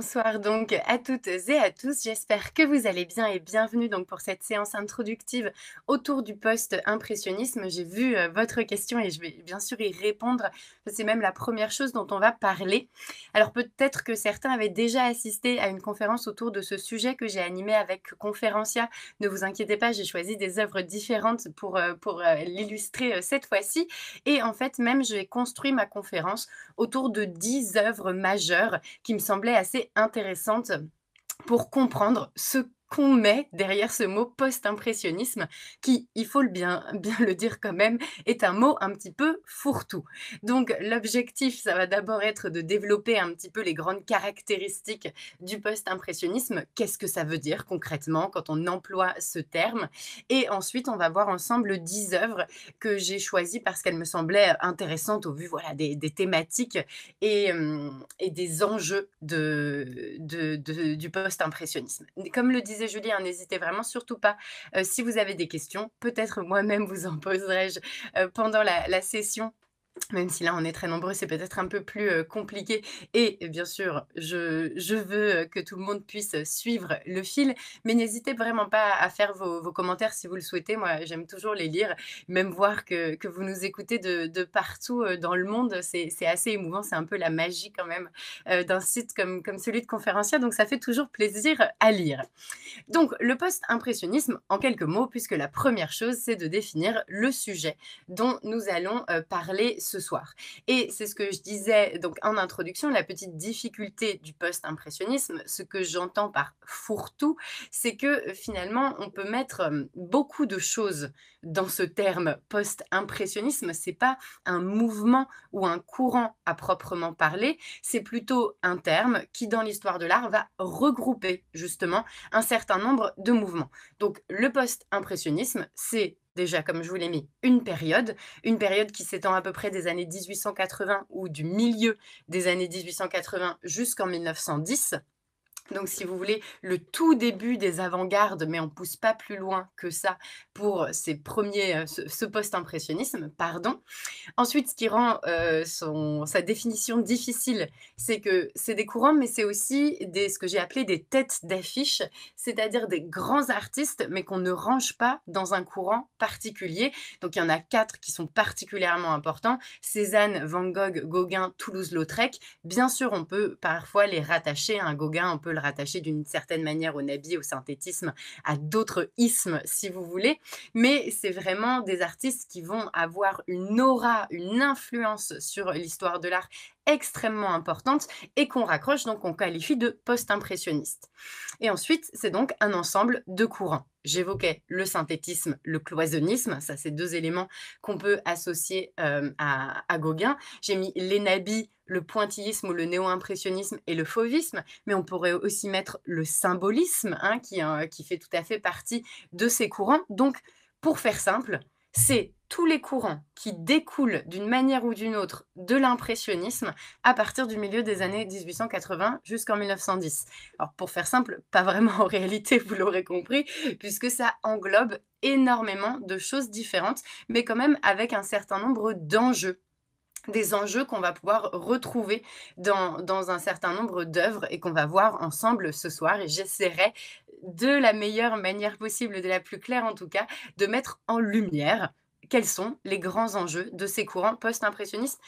bonsoir donc à toutes et à tous. J'espère que vous allez bien et bienvenue donc pour cette séance introductive autour du post-impressionnisme. J'ai vu euh, votre question et je vais bien sûr y répondre. C'est même la première chose dont on va parler. Alors peut-être que certains avaient déjà assisté à une conférence autour de ce sujet que j'ai animé avec Conférencia. Ne vous inquiétez pas, j'ai choisi des œuvres différentes pour, euh, pour euh, l'illustrer cette fois-ci. Et en fait, même j'ai construit ma conférence autour de 10 œuvres majeures qui me semblaient assez intéressante pour comprendre ce qu'on met derrière ce mot post-impressionnisme, qui, il faut le bien, bien le dire quand même, est un mot un petit peu fourre-tout. Donc l'objectif, ça va d'abord être de développer un petit peu les grandes caractéristiques du post-impressionnisme. Qu'est-ce que ça veut dire concrètement quand on emploie ce terme Et ensuite, on va voir ensemble 10 œuvres que j'ai choisies parce qu'elles me semblaient intéressantes au vu voilà, des, thématiques hum, et, des enjeux de, de, du post-impressionnisme. Comme le disait Julie, hein, n'hésitez vraiment surtout pas. Euh, si vous avez des questions, peut-être moi-même vous en poserai-je euh, pendant la session même si là on est très nombreux, c'est peut-être un peu plus compliqué. Et bien sûr, je, veux que tout le monde puisse suivre le fil, mais n'hésitez vraiment pas à faire vos, commentaires si vous le souhaitez. Moi, j'aime toujours les lire, même voir que, vous nous écoutez de, partout dans le monde. C'est assez émouvant, c'est un peu la magie quand même d'un site comme, comme celui de Conférencia, donc ça fait toujours plaisir à lire. Donc, le post-impressionnisme, en quelques mots, puisque la première chose, c'est de définir le sujet dont nous allons parler ce soir. Et c'est ce que je disais donc en introduction, la petite difficulté du post-impressionnisme, ce que j'entends par fourre-tout, c'est que finalement, on peut mettre euh, beaucoup de choses dans ce terme post-impressionnisme. C'est pas un mouvement ou un courant à proprement parler, c'est plutôt un terme qui, dans l'histoire de l'art, va regrouper justement un certain nombre de mouvements. Donc, le post-impressionnisme, c'est déjà, comme je vous l'ai mis, une période, une période qui s'étend à peu près des années 1880 ou du milieu des années 1880 jusqu'en 1910. Donc, si vous voulez, le tout début des avant-gardes, mais on ne pousse pas plus loin que ça pour euh, ces premiers, euh, ce, post-impressionnisme, pardon. Ensuite, ce qui rend euh, son, sa définition difficile, c'est que c'est des courants, mais c'est aussi des, ce que j'ai appelé des têtes d'affiche, c'est-à-dire des grands artistes, mais qu'on ne range pas dans un courant particulier. Donc, il y en a quatre qui sont particulièrement importants. Cézanne, Van Gogh, Gauguin, Toulouse-Lautrec. Bien sûr, on peut parfois les rattacher à un Gauguin, un peu rattaché d'une certaine manière au nabi, au synthétisme, à d'autres ismes, si vous voulez. Mais c'est vraiment des artistes qui vont avoir une aura, une influence sur l'histoire de l'art extrêmement importante et qu'on raccroche, donc on qualifie de post-impressionniste. Et ensuite, c'est donc un ensemble de courants. J'évoquais le synthétisme, le cloisonnisme, ça c'est deux éléments qu'on peut associer euh, à, à Gauguin. J'ai mis les nabis le pointillisme ou le néo-impressionnisme et le fauvisme, mais on pourrait aussi mettre le symbolisme, hein, qui, qui fait tout à fait partie de ces courants. Donc, pour faire simple, c'est tous les courants qui découlent d'une manière ou d'une autre de l'impressionnisme à partir du milieu des années 1880 jusqu'en 1910. Alors pour faire simple, pas vraiment en réalité, vous l'aurez compris, puisque ça englobe énormément de choses différentes, mais quand même avec un certain nombre d'enjeux des enjeux qu'on va pouvoir retrouver dans, un certain nombre d'œuvres et qu'on va voir ensemble ce soir. Et j'essaierai de la meilleure manière possible, de la plus claire en tout cas, de mettre en lumière quels sont les grands enjeux de ces courants post-impressionnistes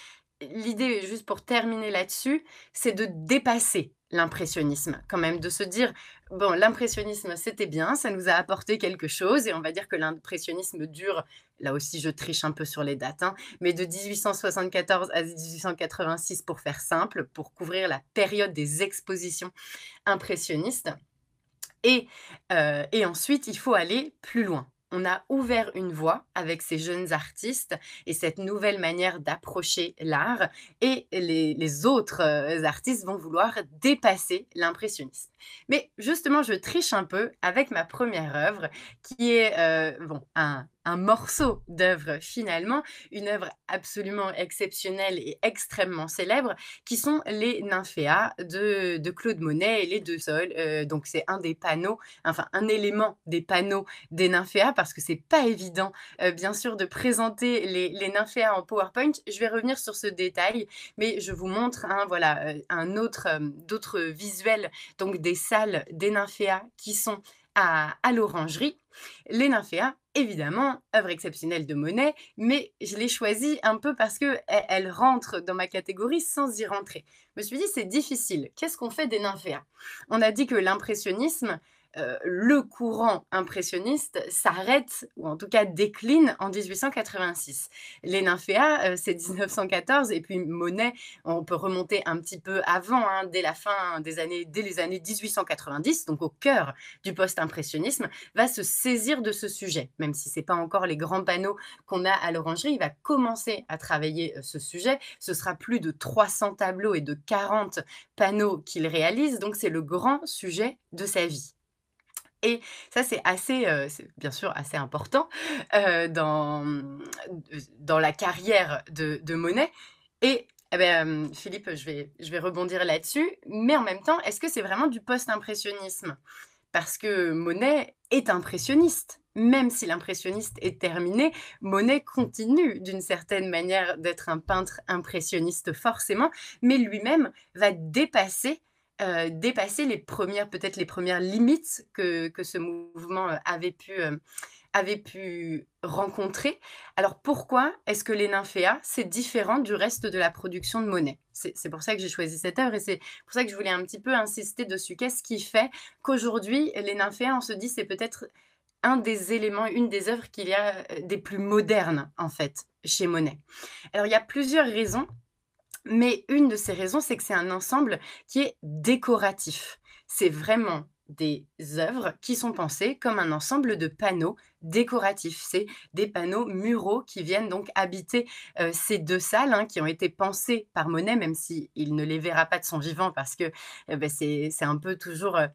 l'idée, juste pour terminer là-dessus, c'est de dépasser l'impressionnisme, quand même, de se dire, bon, l'impressionnisme, c'était bien, ça nous a apporté quelque chose, et on va dire que l'impressionnisme dure, là aussi je triche un peu sur les dates, hein, mais de 1874 à 1886, pour faire simple, pour couvrir la période des expositions impressionnistes. et euh, ensuite, il faut aller plus loin on a ouvert une voie avec ces jeunes artistes et cette nouvelle manière d'approcher l'art et les, autres euh, artistes vont vouloir dépasser l'impressionnisme. Mais justement, je triche un peu avec ma première œuvre qui est euh, bon, un un morceau d'œuvre finalement, une œuvre absolument exceptionnelle et extrêmement célèbre, qui sont les nymphéas de, Claude Monet et les deux sols. Euh, donc c'est un des panneaux, enfin un élément des panneaux des nymphéas, parce que c'est pas évident euh, bien sûr de présenter les, nymphéas en PowerPoint. Je vais revenir sur ce détail, mais je vous montre un hein, voilà, euh, un autre, d'autres visuels, donc des salles des nymphéas qui sont à, à l'orangerie. Les nymphéas évidemment, œuvre exceptionnelle de Monet, mais je l'ai choisie un peu parce que eh, elle, rentre dans ma catégorie sans y rentrer. Je me suis dit, c'est difficile. Qu'est-ce qu'on fait des nymphéas On a dit que l'impressionnisme, euh, le courant impressionniste s'arrête, ou en tout cas décline, en 1886. Les nymphéas, euh, c'est 1914, et puis Monet, on peut remonter un petit peu avant, hein, dès la fin des années, dès les années 1890, donc au cœur du post-impressionnisme, va se saisir de ce sujet, même si ce c'est pas encore les grands panneaux qu'on a à l'orangerie, il va commencer à travailler euh, ce sujet. Ce sera plus de 300 tableaux et de 40 panneaux qu'il réalise, donc c'est le grand sujet de sa vie. Et ça, c'est assez, euh, bien sûr, assez important euh, mmh, dans, la carrière de, Monet. Et eh ben, mmh, Philippe, je vais, je vais rebondir là-dessus. Mais en même temps, est-ce que c'est vraiment du post-impressionnisme Parce que Monet est impressionniste. Même si l'impressionniste est terminé, Monet continue d'une certaine manière d'être un peintre impressionniste forcément, mais lui-même va dépasser euh, dépasser les premières, peut-être les premières limites que, ce mouvement euh, avait pu, euh, avait pu rencontrer. Alors pourquoi est-ce que les nymphéas, c'est différent du reste de la production de Monet C'est pour ça que j'ai choisi cette œuvre et c'est pour ça que je voulais un petit peu insister dessus. Qu'est-ce qui fait qu'aujourd'hui, les nymphéas, on se dit, c'est peut-être un des éléments, une des œuvres qu'il y a des plus modernes, en fait, chez Monet. Alors, il y a plusieurs raisons mais une de ces raisons, c'est que c'est un ensemble qui est décoratif. C'est vraiment des œuvres qui sont pensées comme un ensemble de panneaux décoratifs. C'est des panneaux muraux qui viennent donc habiter euh, ces deux salles hein, qui ont été pensées par Monet, même s'il il ne les verra pas de son vivant parce que eh ben, c'est un peu toujours... Euh,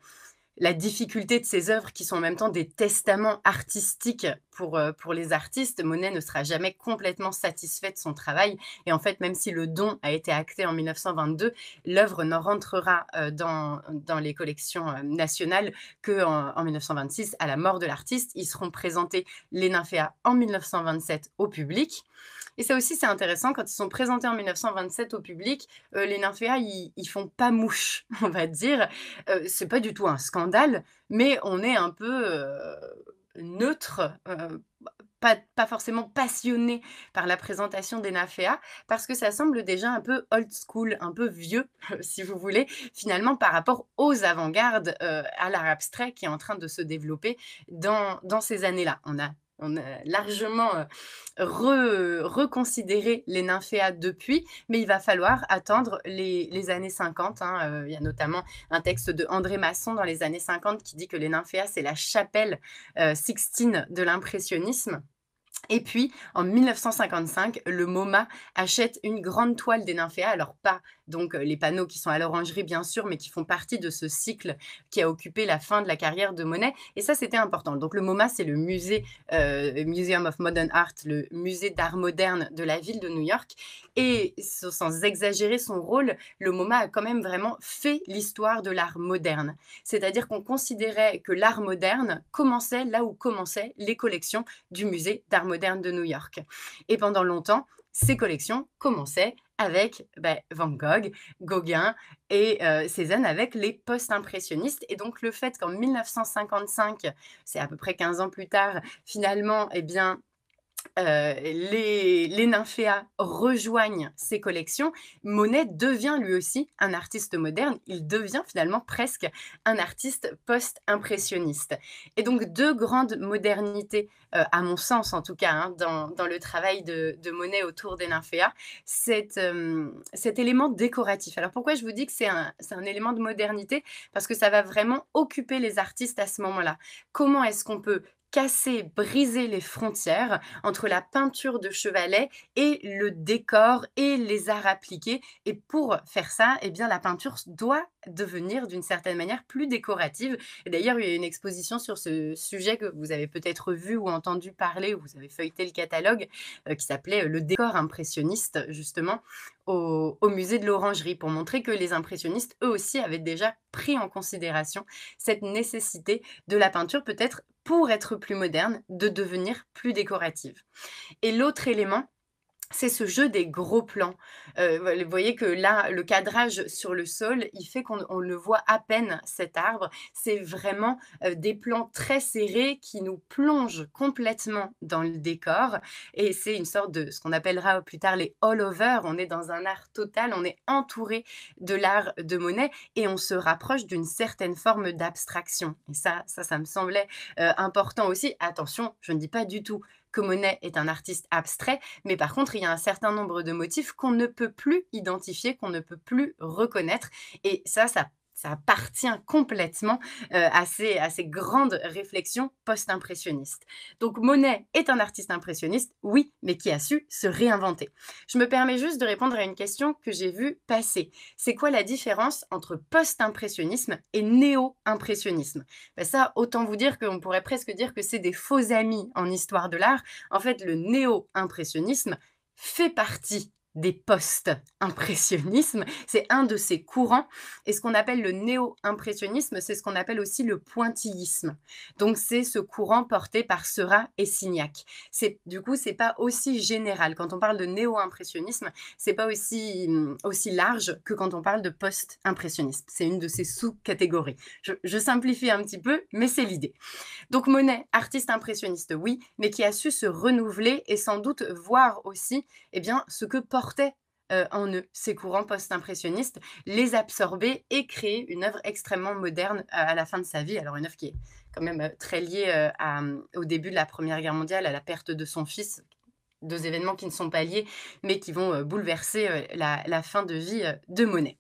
la difficulté de ces œuvres qui sont en même temps des testaments artistiques euh, pour, les artistes. Monet ne sera jamais complètement satisfait de son travail. Et en fait, même si le don a été acté en 1922, l'œuvre n'en rentrera euh, dans, les collections euh, nationales qu'en 1926, à la mort de l'artiste. Ils seront présentés, les nymphéas, en 1927 au public. Et ça aussi, c'est intéressant, quand ils sont présentés en 1927 au public, euh, les nymphéas, ils, font pas mouche, on va dire. Ce euh, c'est pas du tout un scandale, mais on est un peu euh, neutre, pas, forcément passionné par la présentation des nymphéas, parce que ça semble déjà un peu old school, un peu vieux, si vous voulez, finalement, par rapport aux avant-gardes, à l'art abstrait qui est en train de se développer dans, dans ces années-là. On a on a largement euh, reconsidéré les nymphéas depuis, mais il va falloir attendre les, années 50. Hein, euh, il y a notamment un texte de André Masson dans les années 50 qui dit que les nymphéas, c'est la chapelle euh, sixtine de l'impressionnisme. Et puis, en 1955, le MoMA achète une grande toile des nymphéas, alors pas donc euh, les panneaux qui sont à l'orangerie bien sûr, mais qui font partie de ce cycle qui a occupé la fin de la carrière de Monet. Et ça, c'était important. Donc le MoMA, c'est le musée euh, Museum of Modern Art, le musée d'art moderne de la ville de New York. Et sans exagérer son rôle, le MoMA a quand même vraiment fait l'histoire de l'art moderne. C'est-à-dire qu'on considérait que l'art moderne commençait là où commençaient les collections du musée d'art moderne de New York. Et pendant longtemps, ses collections commençaient avec ben, Van Gogh, Gauguin et euh, Cézanne avec les post-impressionnistes. Et donc le fait qu'en 1955, c'est à peu près 15 ans plus tard, finalement, et eh bien, euh, les, les nymphéas rejoignent ses collections, Monet devient lui aussi un artiste moderne. Il devient finalement presque un artiste post-impressionniste. Et donc deux grandes modernités, euh, à mon sens en tout cas, hein, dans, le travail de, Monet autour des nymphéas, cet, euh, cet élément décoratif. Alors pourquoi je vous dis que c'est un élément de modernité Parce que ça va vraiment occuper les artistes à ce moment-là. Comment est-ce qu'on peut casser, briser les frontières entre la peinture de chevalet et le décor et les arts appliqués. Et pour faire ça, eh bien, la peinture doit devenir d'une certaine manière plus décorative. Et d'ailleurs, il y a une exposition sur ce sujet que vous avez peut-être vu ou entendu parler, ou vous avez feuilleté le catalogue, euh, qui s'appelait euh, Le décor impressionniste, justement, au musée de l'Orangerie, pour montrer que les impressionnistes, eux aussi, avaient déjà pris en considération cette nécessité de la peinture, peut-être pour être plus moderne, de devenir plus décorative. Et l'autre élément, c'est ce jeu des gros plans. Euh, vous voyez que là, le cadrage sur le sol, il fait qu'on le voit à peine, cet arbre. C'est vraiment euh, des plans très serrés qui nous plongent complètement dans le décor. Et c'est une sorte de ce qu'on appellera plus tard les all-over. On est dans un art total, on est entouré de l'art de Monet et on se rapproche d'une certaine forme d'abstraction. Et ça, ça, ça me semblait euh, important aussi. Attention, je ne dis pas du tout que Monet est un artiste abstrait, mais par contre, il y a un certain nombre de motifs qu'on ne peut plus identifier, qu'on ne peut plus reconnaître. Et ça, ça ça appartient complètement euh, à, ces, à ces grandes réflexions post-impressionnistes. Donc Monet est un artiste impressionniste, oui, mais qui a su se réinventer. Je me permets juste de répondre à une question que j'ai vue passer. C'est quoi la différence entre post-impressionnisme et néo-impressionnisme ben Ça, autant vous dire qu'on pourrait presque dire que c'est des faux amis en histoire de l'art. En fait, le néo-impressionnisme fait partie des post-impressionnismes. C'est un de ces courants. Et ce qu'on appelle le néo-impressionnisme, c'est ce qu'on appelle aussi le pointillisme. Donc c'est ce courant porté par Seurat et Signac. du coup c'est pas aussi général. Quand on parle de néo-impressionnisme, c'est pas aussi mm, aussi large que quand on parle de post-impressionnisme. C'est une de ces sous-catégories. Je, je simplifie un petit peu, mais c'est l'idée. Donc Monet, artiste impressionniste, oui, mais qui a su se renouveler et sans doute voir aussi, eh bien, ce que porte portaient euh, en eux ces courants post-impressionnistes, les absorber et créer une œuvre extrêmement moderne euh, à la fin de sa vie. Alors une œuvre qui est quand même euh, très liée au début de la Première Guerre mondiale, à la perte de son fils, deux événements qui ne sont pas liés, mais qui vont bouleverser la, fin de vie de Monet.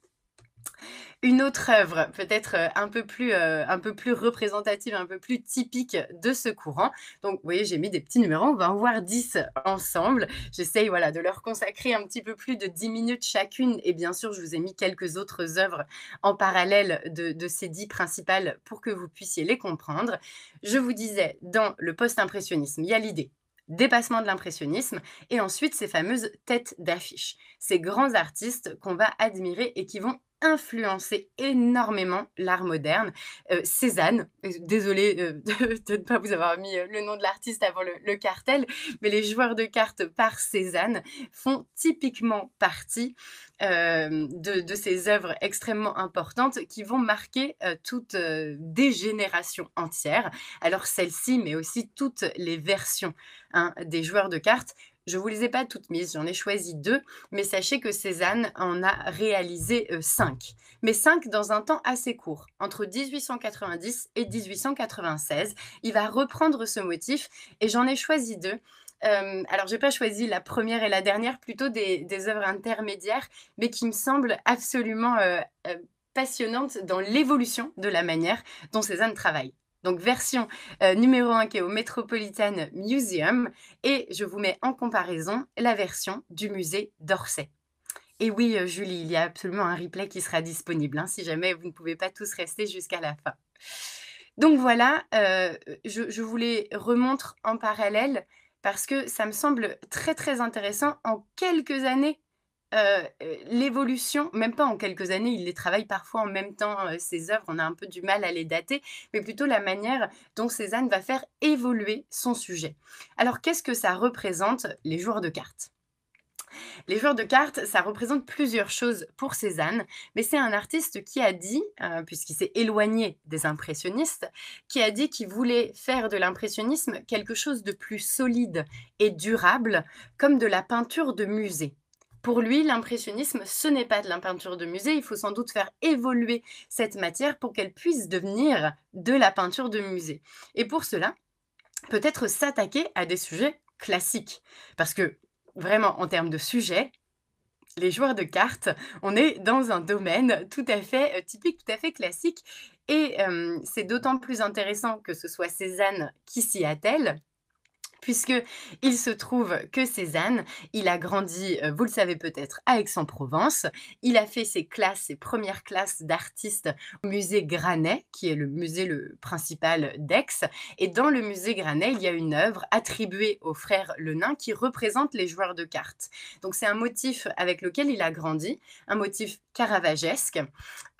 Une autre œuvre, peut-être euh, un, peu plus, euh, un peu plus représentative, un peu plus typique de ce courant. Donc, vous voyez, j'ai mis des petits numéros, on va en voir dix ensemble. J'essaye voilà, de leur consacrer un petit peu plus de dix minutes chacune. Et bien sûr, je vous ai mis quelques autres œuvres en parallèle de, ces dix principales pour que vous puissiez les comprendre. Je vous disais, dans le post-impressionnisme, il y a l'idée dépassement de l'impressionnisme, et ensuite ces fameuses têtes d'affiche, ces grands artistes qu'on va admirer et qui vont influencé énormément l'art moderne. Euh, Cézanne, euh, désolée euh, désolé de, ne pas vous avoir mis le nom de l'artiste avant le, cartel, mais les joueurs de cartes par Cézanne font typiquement partie de, ces œuvres extrêmement importantes qui vont marquer toutes des générations entières. Alors celle-ci, mais aussi toutes les versions hein, des joueurs de cartes je ne vous les ai pas toutes mises, j'en ai choisi deux, mais sachez que Cézanne en a réalisé euh, cinq. Mais cinq dans un temps assez court, entre 1890 et 1896. Il va reprendre ce motif et j'en ai choisi deux. Euh, alors, je n'ai pas choisi la première et la dernière, plutôt des, œuvres intermédiaires, mais qui me semblent absolument euh, passionnantes dans l'évolution de la manière dont Cézanne travaille donc version euh, numéro 1 qui est au Metropolitan Museum, et je vous mets en comparaison la version du musée d'Orsay. Et oui, euh, Julie, il y a absolument un replay qui sera disponible, hein, si jamais vous ne pouvez pas tous rester jusqu'à la fin. Donc voilà, euh, je, je, vous les remontre en parallèle parce que ça me semble très très intéressant. En quelques années, euh, euh, l'évolution, même pas en quelques années, il les travaille parfois en même temps, ses euh, œuvres, on a un peu du mal à les dater, mais plutôt la manière dont Cézanne va faire évoluer son sujet. Alors qu'est-ce que ça représente, les joueurs de cartes les joueurs de cartes, ça représente plusieurs choses pour Cézanne, mais c'est un artiste qui a dit, puisqu'il s'est éloigné des impressionnistes, qui a dit qu'il voulait faire de l'impressionnisme quelque chose de plus solide et durable, comme de la peinture de musée. Pour lui, l'impressionnisme, ce n'est pas de la peinture de musée, il faut sans doute faire évoluer cette matière pour qu'elle puisse devenir de la peinture de musée. Et pour cela, peut-être s'attaquer à des sujets classiques. Parce que vraiment, en termes de sujets, les joueurs de cartes, on est dans un domaine tout à fait euh, typique, tout à fait classique. Et euh, c'est d'autant plus intéressant que ce soit Cézanne qui s'y attelle, puisque il se trouve que Cézanne, il a grandi, euh, vous le savez peut-être, à Aix-en-Provence. Il a fait ses classes, ses premières classes d'artistes au musée Granet, qui est le musée le principal d'Aix. Et dans le musée Granet, il y a une œuvre attribuée aux frères Le Nain qui représente les joueurs de cartes. Donc c'est un motif avec lequel il a grandi, un motif caravagesque,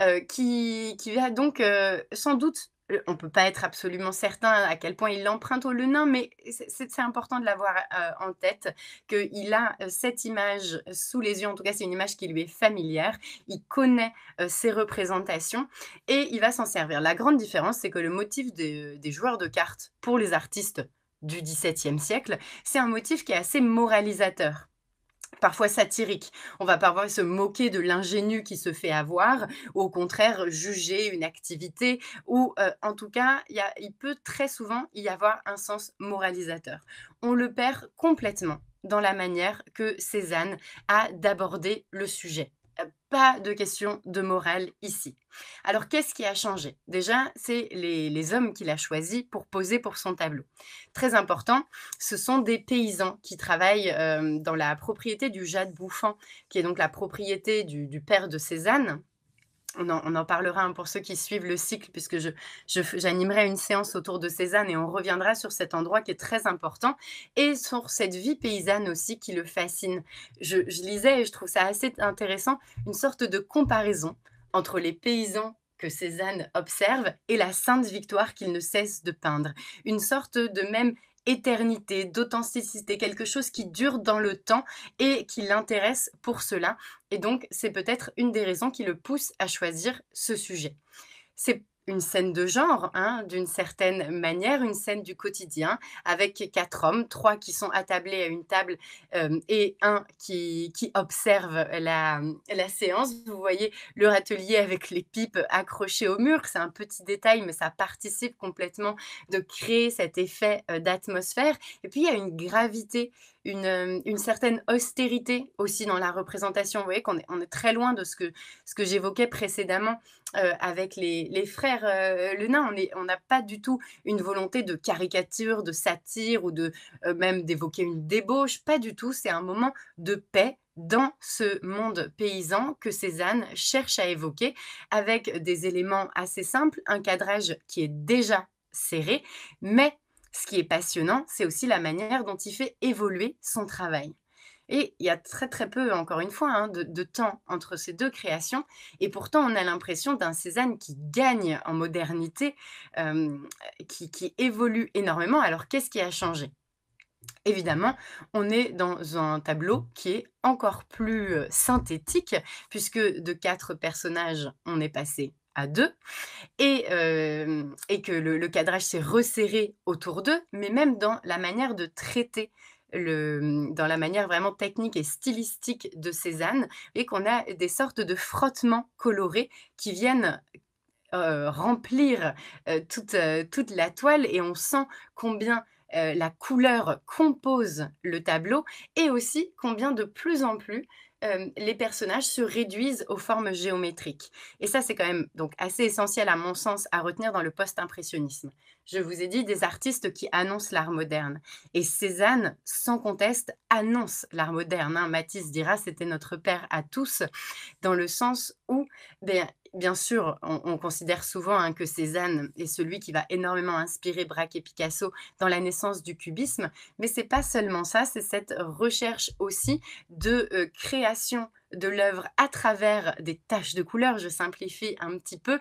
euh, qui, qui va donc euh, sans doute euh, on ne peut pas être absolument certain à quel point il l'emprunte au Lenin, mais c'est important de l'avoir euh, en tête, qu'il a euh, cette image sous les yeux, en tout cas c'est une image qui lui est familière, il connaît ses représentations et il va s'en servir. La grande différence, c'est que le motif des joueurs de cartes pour les artistes du XVIIe siècle, c'est un motif qui est assez moralisateur parfois satirique. On va parfois se moquer de l'ingénu qui se fait avoir, ou au contraire juger une activité, ou euh, en tout cas, il peut très souvent y avoir un sens moralisateur. On le perd complètement dans la manière que Cézanne a d'aborder le sujet pas de question de morale ici. Alors qu'est-ce qui a changé Déjà, c'est les, hommes qu'il a choisis pour poser pour son tableau. Très important, ce sont des paysans qui travaillent euh, dans la propriété du Jade Bouffant, qui est donc la propriété du, du père de Cézanne on en, parlera hein, pour ceux qui suivent le cycle, puisque je, j'animerai une séance autour de Cézanne et on reviendra sur cet endroit qui est très important et sur cette vie paysanne aussi qui le fascine. Je, je lisais et je trouve ça assez intéressant, une sorte de comparaison entre les paysans que Cézanne observe et la sainte victoire qu'il ne cesse de peindre. Une sorte de même éternité, d'authenticité, quelque chose qui dure dans le temps et qui l'intéresse pour cela. Et donc, c'est peut-être une des raisons qui le pousse à choisir ce sujet. C'est une scène de genre, hein, d'une certaine manière, une scène du quotidien, avec quatre hommes, trois qui sont attablés à une table euh, et un qui, observe la, la, séance. Vous voyez leur atelier avec les pipes accrochées au mur, c'est un petit détail, mais ça participe complètement de créer cet effet euh, d'atmosphère. Et puis, il y a une gravité euh, une, certaine austérité aussi dans la représentation. Vous voyez qu'on est, on est très loin de ce que, ce que j'évoquais précédemment euh, avec les, frères euh, le nain. On n'a pas du tout une volonté de caricature, de satire ou de même d'évoquer une débauche. Pas du tout. C'est un moment de paix dans ce monde paysan que Cézanne cherche à évoquer avec des éléments assez simples, un cadrage qui est déjà serré, mais ce qui est passionnant, c'est aussi la manière dont il fait évoluer son travail. Et il y a très très peu, encore une fois, hein, de, temps entre ces deux créations. Et pourtant, on a l'impression d'un Cézanne qui gagne en modernité, euh, qui évolue énormément. Alors, qu'est-ce qui a changé Évidemment, on est dans un tableau qui est encore plus euh, synthétique, puisque de quatre personnages, on est passé à deux, et, que le, cadrage s'est resserré autour d'eux, mais même dans la manière de traiter le, mmh, dans la manière vraiment technique et stylistique de Cézanne, et qu'on a des sortes de frottements colorés qui viennent remplir toute, toute, la toile, et on sent combien la couleur compose le tableau, et aussi combien de plus en plus euh, les personnages se réduisent aux formes géométriques. Et ça, c'est quand même donc assez essentiel, à mon sens, à retenir dans le post-impressionnisme je vous ai dit, des artistes qui annoncent l'art moderne. Et Cézanne, sans conteste, annonce l'art moderne. Hein. Matisse dira, c'était notre père à tous, dans le sens où, ben, bien, sûr, on, considère souvent hein, que Cézanne est celui qui va énormément inspirer Braque et Picasso dans la naissance du cubisme, mais c'est pas seulement ça, c'est cette recherche aussi de euh, création de l'œuvre à travers des taches de couleur, je simplifie un petit peu,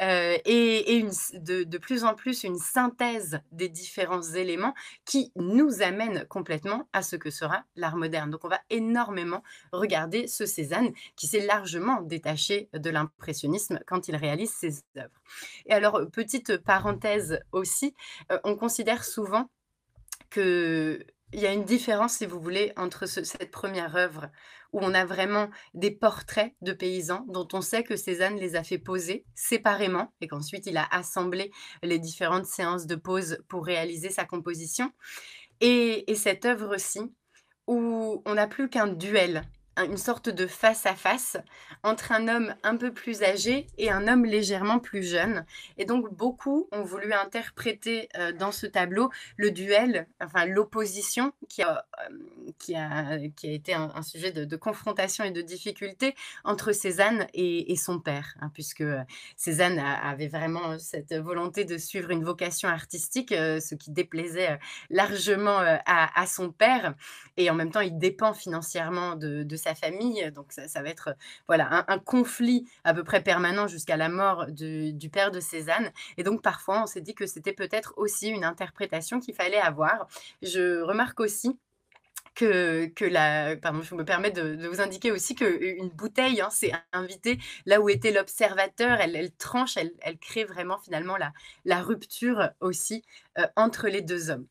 euh, et, de, plus en plus une synthèse des différents éléments qui nous amène complètement à ce que sera l'art moderne. Donc on va énormément regarder ce Cézanne qui s'est largement détaché de l'impressionnisme quand il réalise ses œuvres. Et alors, petite parenthèse aussi, euh, on considère souvent que il y a une différence, si vous voulez, entre cette première œuvre où on a vraiment des portraits de paysans dont on sait que Cézanne les a fait poser séparément et qu'ensuite il a assemblé les différentes séances de pose pour réaliser sa composition. Et, et cette œuvre aussi, où on n'a plus qu'un duel une sorte de face-à-face entre un homme un peu plus âgé et un homme légèrement plus jeune. Et donc beaucoup ont voulu interpréter euh, dans ce tableau le duel, enfin l'opposition qui a, euh, qui, a, qui a été un, sujet de, confrontation et de difficulté entre Cézanne et, son père, hein, puisque euh, Cézanne avait vraiment cette volonté de suivre une vocation artistique, ce qui déplaisait largement à, son père. Et en même temps, il dépend financièrement de, de sa famille. Euh, donc ça, va être euh, voilà un, conflit à peu près permanent jusqu'à la mort du, père de Cézanne. Et donc parfois on s'est dit que c'était peut-être aussi une interprétation qu'il fallait avoir. Je remarque aussi que, que, la, pardon, je me permets de, vous indiquer aussi qu'une euh, bouteille, hein, c'est invité là où était l'observateur, elle, elle, tranche, elle, elle, crée vraiment finalement la, la rupture aussi entre les deux hommes.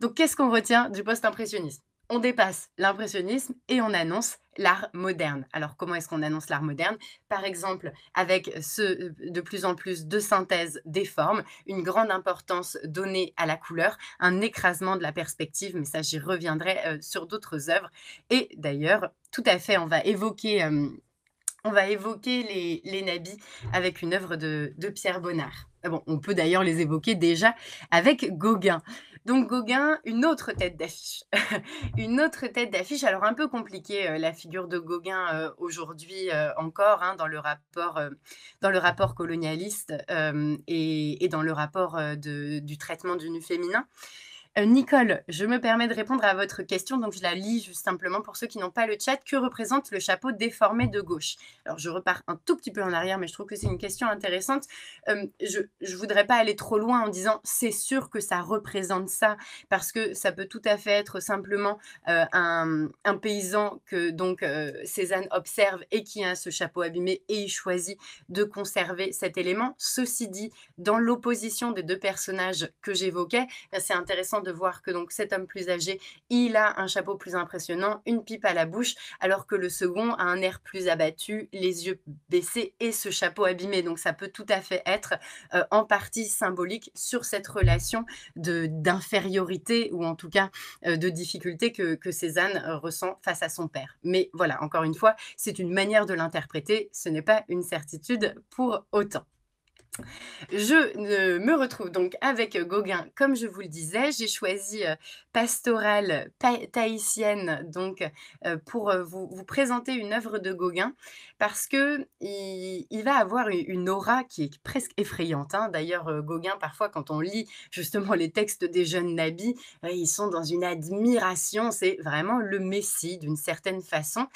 Donc qu'est-ce qu'on retient du post-impressionnisme On dépasse l'impressionnisme et on annonce l'art moderne. Alors comment est-ce qu'on annonce l'art moderne Par exemple, avec ce, euh, de plus en plus de synthèse des formes, une grande importance donnée à la couleur, un écrasement de la perspective, mais ça j'y reviendrai euh, sur d'autres œuvres. Et d'ailleurs, tout à fait, on va évoquer... Euh, on va évoquer les, nabis avec une œuvre de, Pierre Bonnard. Ah bon, on peut d'ailleurs les évoquer déjà avec Gauguin. Donc Gauguin, une autre tête d'affiche. une autre tête d'affiche, alors un peu compliquée, euh, la figure de Gauguin euh, aujourd'hui euh, encore, hein, dans, le rapport, dans le rapport colonialiste et, dans le rapport du traitement du nu féminin. Euh, Nicole, je me permets de répondre à votre question, donc je la lis juste simplement pour ceux qui n'ont pas le chat. Que représente le chapeau déformé de gauche Alors je repars un tout petit peu en arrière, mais je trouve que c'est une question intéressante. Euh, je ne voudrais pas aller trop loin en disant c'est sûr que ça représente ça, parce que ça peut tout à fait être simplement euh, un, paysan que donc Cézanne observe et qui a ce chapeau abîmé et il choisit de conserver cet élément. Ceci dit, dans l'opposition des deux personnages que j'évoquais, ben, c'est intéressant de de voir que donc cet homme plus âgé, il a un chapeau plus impressionnant, une pipe à la bouche, alors que le second a un air plus abattu, les yeux baissés et ce chapeau abîmé. Donc ça peut tout à fait être euh, en partie symbolique sur cette relation d'infériorité ou en tout cas euh, de difficulté que, Cézanne euh, ressent face à son père. Mais voilà, encore une fois, c'est une manière de l'interpréter, ce n'est pas une certitude pour autant. Je me retrouve donc avec Gauguin, comme je vous le disais. J'ai choisi euh, Pastorale tahitienne donc, euh, pour euh, vous, présenter une œuvre de Gauguin, parce qu'il il va avoir une aura qui est presque effrayante. Hein. D'ailleurs, Gauguin, parfois, quand on lit justement les textes des jeunes nabis, ils sont dans une admiration. C'est vraiment le Messie, d'une certaine façon,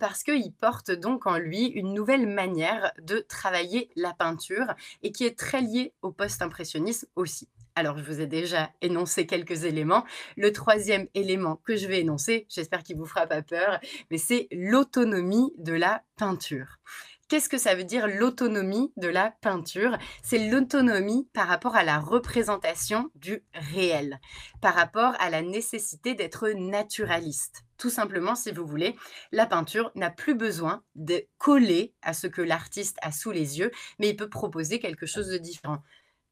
parce qu'il porte donc en lui une nouvelle manière de travailler la peinture et qui est très lié au post-impressionnisme aussi. Alors, je vous ai déjà énoncé quelques éléments. Le troisième élément que je vais énoncer, j'espère qu'il vous fera pas peur, mais c'est l'autonomie de la peinture. Qu'est-ce que ça veut dire l'autonomie de la peinture C'est l'autonomie par rapport à la représentation du réel, par rapport à la nécessité d'être naturaliste. Tout simplement, si vous voulez, la peinture n'a plus besoin de coller à ce que l'artiste a sous les yeux, mais il peut proposer quelque chose de différent.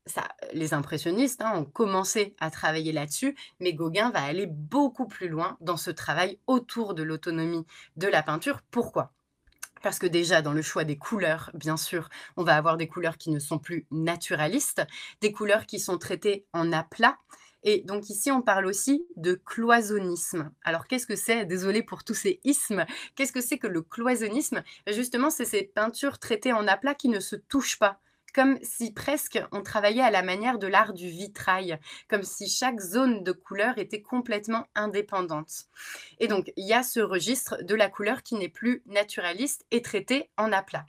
Ça, les impressionnistes hein, ont commencé à travailler là-dessus, mais Gauguin va aller beaucoup plus loin dans ce travail autour de l'autonomie de la peinture. Pourquoi parce que déjà dans le choix des couleurs, bien sûr, on va avoir des couleurs qui ne sont plus naturalistes, des couleurs qui sont traitées en aplat, et donc ici, on parle aussi de cloisonnisme. Alors qu'est-ce que c'est Désolé pour tous ces ismes. Qu'est-ce que c'est que le cloisonnisme Justement, c'est ces peintures traitées en aplat qui ne se touchent pas comme si presque on travaillait à la manière de l'art du vitrail, comme si chaque zone de couleur était complètement indépendante. Et donc, il y a ce registre de la couleur qui n'est plus naturaliste et traité en aplat.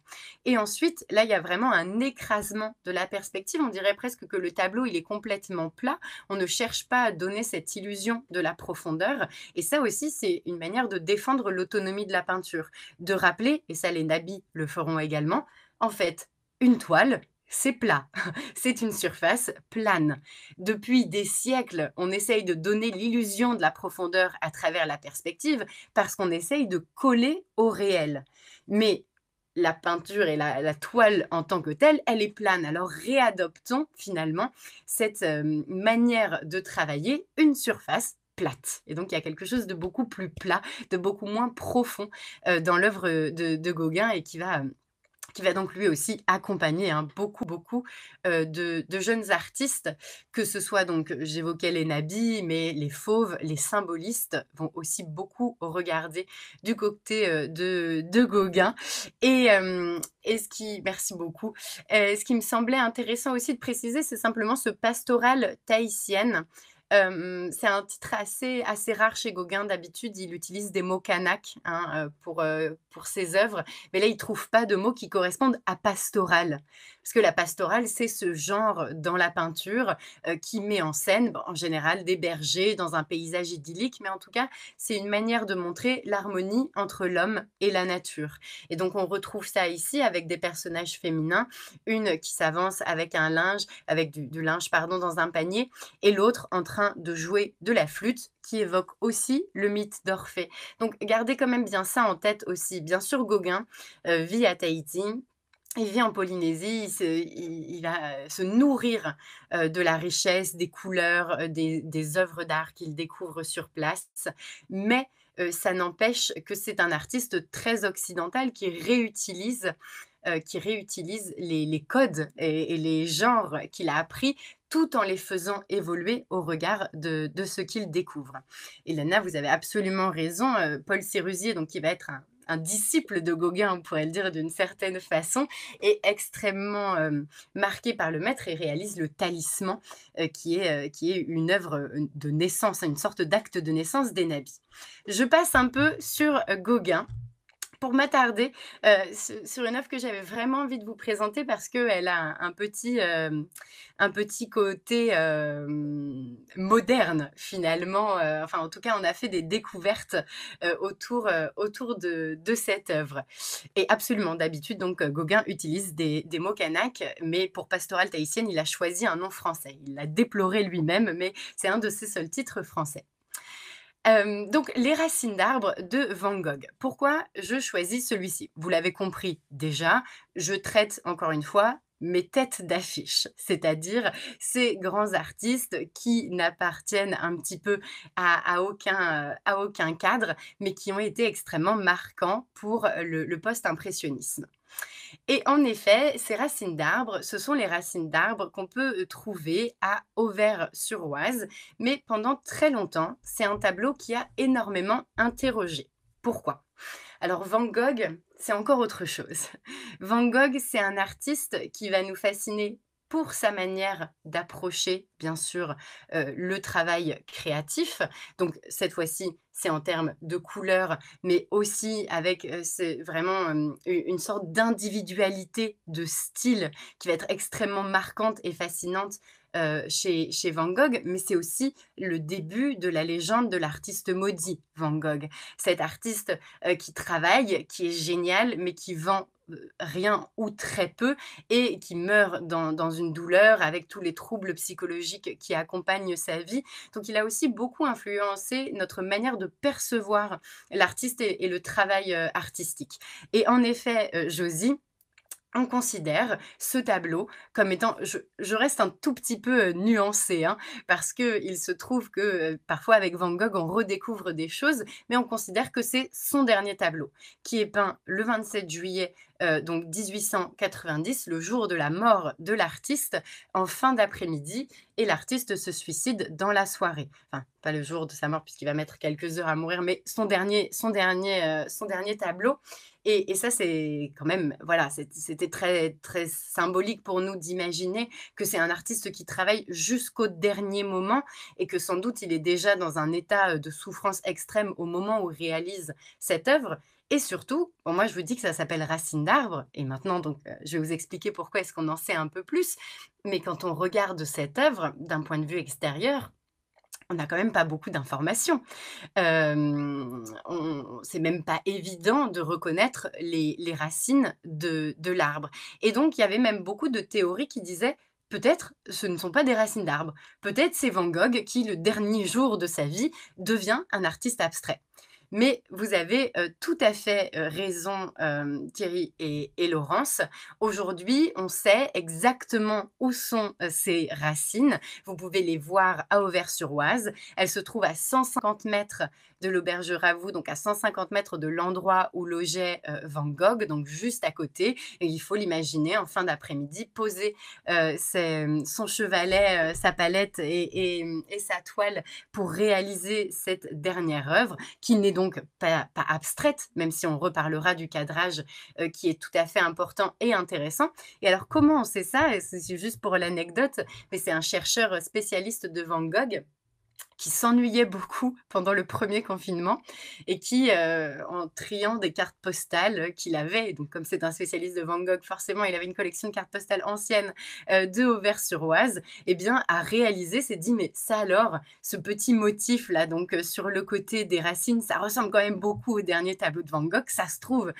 Et ensuite, là, il y a vraiment un écrasement de la perspective. On dirait presque que le tableau, il est complètement plat. On ne cherche pas à donner cette illusion de la profondeur. Et ça aussi, c'est une manière de défendre l'autonomie de la peinture, de rappeler, et ça les nabis le feront également, en fait, une toile, c'est plat, c'est une surface plane. Depuis des siècles, on essaye de donner l'illusion de la profondeur à travers la perspective parce qu'on essaye de coller au réel. Mais la peinture et la, toile en tant que telle, elle est plane. Alors réadoptons finalement cette euh, manière de travailler une surface plate. Et donc il y a quelque chose de beaucoup plus plat, de beaucoup moins profond euh, dans l'œuvre de, Gauguin et qui va... Euh, qui va donc lui aussi accompagner hein, beaucoup, beaucoup de, jeunes artistes, que ce soit donc, j'évoquais les nabis, mais les fauves, les symbolistes vont aussi beaucoup regarder du côté de, de, Gauguin. Et, ce qui, merci beaucoup, ce qui me semblait intéressant aussi de préciser, c'est simplement ce pastoral tahitien c'est un titre assez, assez rare chez Gauguin. D'habitude, il utilise des mots kanak hein, pour, pour ses œuvres, mais là, il trouve pas de mots qui correspondent à pastoral parce que la pastorale, c'est ce genre dans la peinture euh, qui met en scène, en général, des bergers dans un paysage idyllique, mais en tout cas, c'est une manière de montrer l'harmonie entre l'homme et la nature. Et donc, on retrouve ça ici avec des personnages féminins, une qui s'avance avec un linge, avec du, linge, pardon, dans un panier, et l'autre en train de jouer de la flûte, qui évoque aussi le mythe d'Orphée. Donc gardez quand même bien ça en tête aussi. Bien sûr, Gauguin euh, vit à Tahiti, il vit en Polynésie, il, va euh, se nourrir euh, de la richesse, des couleurs, euh, des, œuvres d'art qu'il découvre sur place. Mais ça n'empêche que c'est un artiste très occidental qui réutilise, qui réutilise les, codes et, les genres qu'il a appris tout en les faisant évoluer au regard de, ce qu'il découvre. Et vous avez absolument raison, Paul Sérusier, donc qui va être un un disciple de Gauguin, on pourrait le dire d'une certaine façon, est extrêmement marqué par le maître et réalise le talisman, qui, est, qui est une œuvre de naissance, une sorte d'acte de naissance des nabis. Je passe un peu sur Gauguin pour m'attarder euh, sur une œuvre que j'avais vraiment envie de vous présenter parce qu'elle a un, petit, euh, un petit côté euh, moderne finalement. enfin, en tout cas, on a fait des découvertes autour, autour de, cette œuvre. Et absolument, d'habitude, donc Gauguin utilise des, mots kanak, mais pour Pastoral tahitienne, il a choisi un nom français. Il l'a déploré lui-même, mais c'est un de ses seuls titres français donc, Les racines d'arbres de Van Gogh. Pourquoi je choisis celui-ci Vous l'avez compris déjà, je traite encore une fois mes têtes d'affiche, c'est-à-dire ces grands artistes qui n'appartiennent un petit peu à, aucun, à aucun cadre, mais qui ont été extrêmement marquants pour le post-impressionnisme. Et en effet, ces racines d'arbres, ce sont les racines d'arbres qu'on peut euh, trouver à Auvers-sur-Oise, mais pendant très longtemps, c'est un tableau qui a énormément interrogé. Pourquoi alors Van Gogh, c'est encore autre chose. Van Gogh, c'est un artiste qui va nous fasciner pour sa manière d'approcher, bien sûr, euh, le travail créatif. Donc, cette fois-ci, c'est en termes de couleur, mais aussi avec euh, c'est vraiment euh, une sorte d'individualité de style qui va être extrêmement marquante et fascinante chez, Van Gogh, mais c'est aussi le début de la légende de l'artiste maudit Van Gogh. Cet artiste qui travaille, qui est génial, mais qui vend rien ou très peu et qui meurt dans, dans, une douleur avec tous les troubles psychologiques qui accompagnent sa vie. Donc il a aussi beaucoup influencé notre manière de percevoir l'artiste et, le travail euh, artistique. Et en effet, euh, Josie, on considère ce tableau comme étant, je, reste un tout petit peu euh, nuancé, hein, parce qu'il se trouve que parfois avec Van Gogh, on redécouvre des choses, mais on considère que c'est son dernier tableau, qui est peint le 27 juillet euh, donc 1890, le jour de la mort de l'artiste, en fin d'après-midi, et l'artiste se suicide dans la soirée. Enfin, pas le jour de sa mort, puisqu'il va mettre quelques heures à mourir, mais son dernier, son dernier, euh, son dernier tableau. Et, ça, c'est quand même, voilà, c'était très, très symbolique pour nous d'imaginer que c'est un artiste qui travaille jusqu'au dernier moment et que sans doute il est déjà dans un état euh, de souffrance extrême au moment où il réalise cette œuvre. Et surtout, moi, je vous dis que ça s'appelle racine d'arbre. Et maintenant, donc, euh, je vais vous expliquer pourquoi est-ce qu'on en sait un peu plus. Mais quand on regarde cette œuvre d'un point de vue extérieur, on n'a quand même pas beaucoup d'informations. c'est même pas évident de reconnaître les, racines de, l'arbre. Et donc, il y avait même beaucoup de théories qui disaient Peut-être ce ne sont pas des racines d'arbre, Peut-être c'est Van Gogh qui, le dernier jour de sa vie, devient un artiste abstrait. Mais vous avez tout à fait raison, Thierry et, Laurence. Aujourd'hui, on sait exactement où sont ces racines. Vous pouvez les voir à Auvers-sur-Oise. Elles se trouvent à 150 mètres de l'auberge Ravoux, donc à 150 mètres de l'endroit où logeait Van Gogh, donc juste à côté. Et il faut l'imaginer en fin d'après-midi poser son chevalet, sa palette et, et sa toile pour réaliser cette dernière œuvre qui n'est donc donc pas, abstraite, même si on reparlera du cadrage euh, qui est tout à fait important et intéressant. Et alors comment on sait ça C'est juste pour l'anecdote, mais c'est un chercheur euh, spécialiste de Van Gogh qui s'ennuyait beaucoup pendant le premier confinement et qui, euh, en triant des cartes postales qu'il avait, donc comme c'est un spécialiste de Van Gogh, forcément, il avait une collection de cartes postales anciennes euh, de Auvers-sur-Oise, eh bien, a réalisé, s'est dit, mais ça alors, ce petit motif-là, donc euh, sur le côté des racines, ça ressemble quand même beaucoup au dernier tableau de Van Gogh, ça se trouve,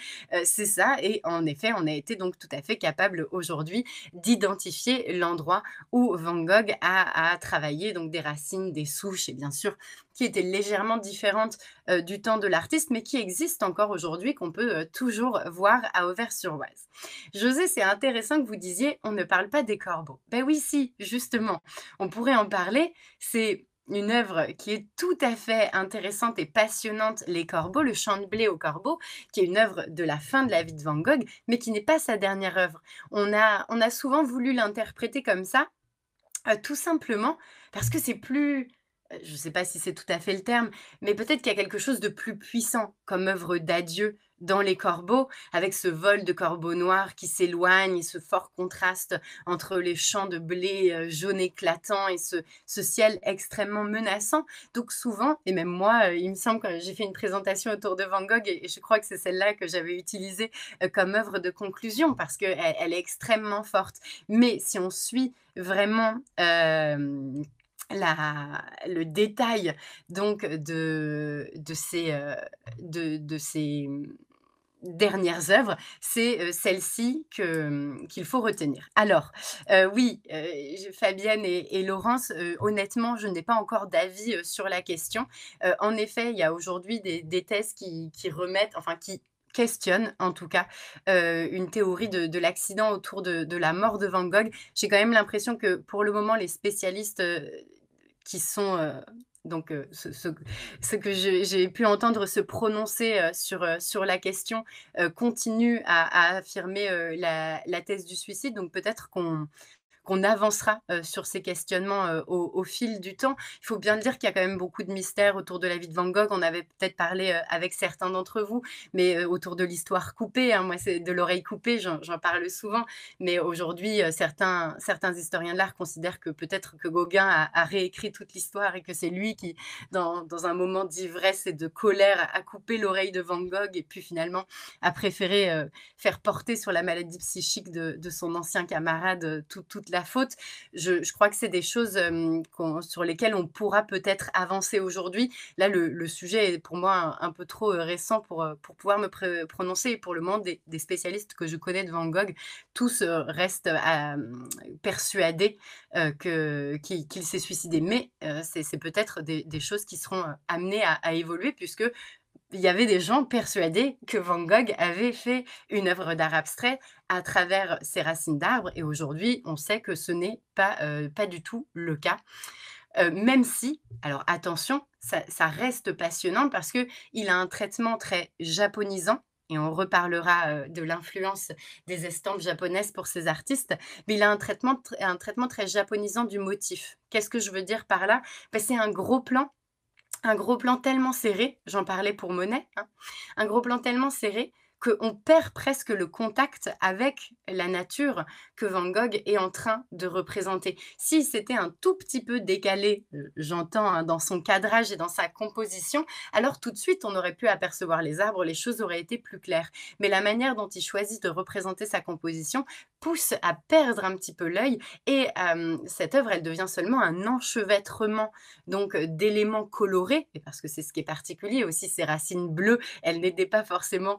c'est ça. Et en effet, on a été donc tout à fait capable aujourd'hui d'identifier l'endroit où Van Gogh a, a travaillé donc des racines, des souches, et bien sûr, qui était légèrement différente euh, du temps de l'artiste, mais qui existe encore aujourd'hui, qu'on peut euh, toujours voir à Auvers-sur-Oise. José, c'est intéressant que vous disiez, on ne parle pas des corbeaux. Ben oui, si, justement, on pourrait en parler. C'est une œuvre qui est tout à fait intéressante et passionnante, Les Corbeaux, le champ de blé aux corbeaux, qui est une œuvre de la fin de la vie de Van Gogh, mais qui n'est pas sa dernière œuvre. On a, on a souvent voulu l'interpréter comme ça, euh, tout simplement parce que c'est plus euh, je ne sais pas si c'est tout à fait le terme, mais peut-être qu'il y a quelque chose de plus puissant comme œuvre d'adieu dans les corbeaux, avec ce vol de corbeaux noirs qui s'éloignent et ce fort contraste entre les champs de blé euh, jaune éclatant et ce, ce, ciel extrêmement menaçant. Donc souvent, et même moi, euh, il me semble que j'ai fait une présentation autour de Van Gogh et, je crois que c'est celle-là que j'avais utilisée comme œuvre de conclusion parce qu'elle elle est extrêmement forte. Mais si on suit vraiment le détail donc de, de, ces, euh, de, de ces dernières œuvres, c'est euh, celle-ci qu'il faut retenir. Alors, euh, oui, Fabienne et, Laurence, honnêtement, je n'ai pas encore d'avis sur la question. en effet, il y a aujourd'hui des, des, thèses qui, qui remettent, enfin qui questionnent en tout cas une théorie de, de l'accident autour de, de, la mort de Van Gogh. J'ai quand même l'impression que pour le moment, les spécialistes qui sont euh, donc euh, ce, que j'ai pu entendre se prononcer euh, sur, sur la question continue à, affirmer la, la, thèse du suicide. Donc peut-être qu'on qu'on avancera sur ces questionnements au, fil du temps. Il faut bien dire qu'il y a quand même beaucoup de mystères autour de la vie de Van Gogh. On avait peut-être parlé avec certains d'entre vous, mais autour de l'histoire coupée, hein. moi c'est de l'oreille coupée, j'en parle souvent, mais aujourd'hui certains, historiens de l'art considèrent que peut-être que Gauguin a, réécrit toute l'histoire et que c'est lui qui, dans, un moment d'ivresse et de colère, a coupé l'oreille de Van Gogh et puis finalement a préféré faire porter sur la maladie psychique de, son ancien camarade toute la la faute. Je, crois que c'est des choses sur lesquelles on pourra peut-être avancer aujourd'hui. Là, le, sujet est pour moi un, peu trop récent pour, pour pouvoir me prononcer. pour le moment, des, spécialistes que je connais de Van Gogh, tous restent à, persuadés qu'il s'est suicidé. Mais c'est peut-être des, choses qui seront amenées à, à évoluer puisque il y avait des gens persuadés que Van Gogh avait fait une œuvre d'art abstrait à travers ses racines d'arbres. Et aujourd'hui, on sait que ce n'est pas, euh, pas du tout le cas. Euh, même si, alors attention, ça, reste passionnant parce qu'il a un traitement très japonisant et on reparlera euh, de l'influence des estampes japonaises pour ces artistes, mais il a un traitement, un traitement très japonisant du motif. Qu'est-ce que je veux dire par là ben, C'est un gros plan un gros plan tellement serré, j'en parlais pour Monet, hein. un gros plan tellement serré on perd presque le contact avec la nature que Van Gogh est en train de représenter. Si c'était un tout petit peu décalé, euh, j'entends, hein, dans son cadrage et dans sa composition, alors tout de suite, on aurait pu apercevoir les arbres, les choses auraient été plus claires. Mais la manière dont il choisit de représenter sa composition pousse à perdre un petit peu l'œil et euh, cette œuvre, elle devient seulement un enchevêtrement donc euh, d'éléments colorés, et parce que c'est ce qui est particulier aussi, ces racines bleues, elles n'étaient pas forcément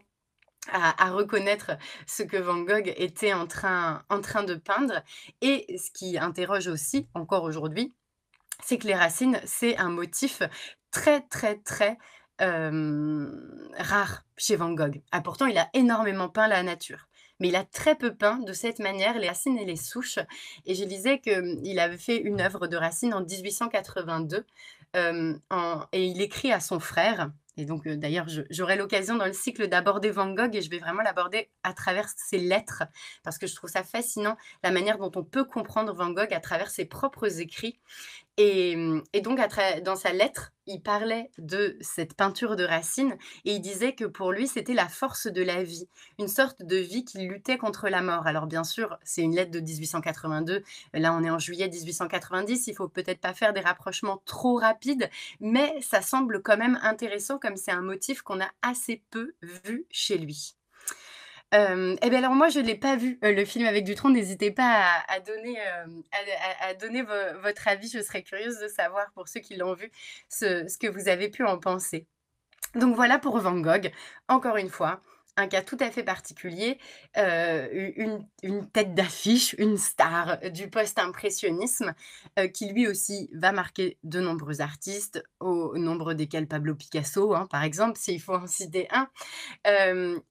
à, reconnaître ce que Van Gogh était en train, en train de peindre. Et ce qui interroge aussi, encore aujourd'hui, c'est que les racines, c'est un motif très, très, très euh, rare chez Van Gogh. Ah, pourtant, il a énormément peint la nature. Mais il a très peu peint de cette manière les racines et les souches. Et je disais qu'il hum, avait fait une œuvre de racines en 1882 euh, et il écrit à son frère et donc, euh, d'ailleurs, j'aurai l'occasion dans le cycle d'aborder Van Gogh et je vais vraiment l'aborder à travers ses lettres, parce que je trouve ça fascinant, la manière dont on peut comprendre Van Gogh à travers ses propres écrits. Mmh, et, donc, dans sa lettre, il parlait de cette peinture de Racine et il disait que pour lui, c'était la force de la vie, une sorte de vie qui luttait contre la mort. Alors bien sûr, c'est une lettre de 1882, là on est en juillet 1890, il faut peut-être pas faire des rapprochements trop rapides, mais ça semble quand même intéressant comme c'est un motif qu'on a assez peu vu chez lui. Euh, eh et bien alors moi je l'ai pas vu euh, le film avec Dutron. N'hésitez pas à, donner votre avis. Je serais curieuse de savoir pour ceux qui l'ont vu ce que vous avez pu en penser. Donc voilà pour Van Gogh. Encore une fois, un cas tout à fait particulier, une, tête d'affiche, une star du post-impressionnisme, qui lui aussi va marquer de nombreux artistes, au nombre desquels Pablo Picasso, hein, par exemple, s'il faut en citer un,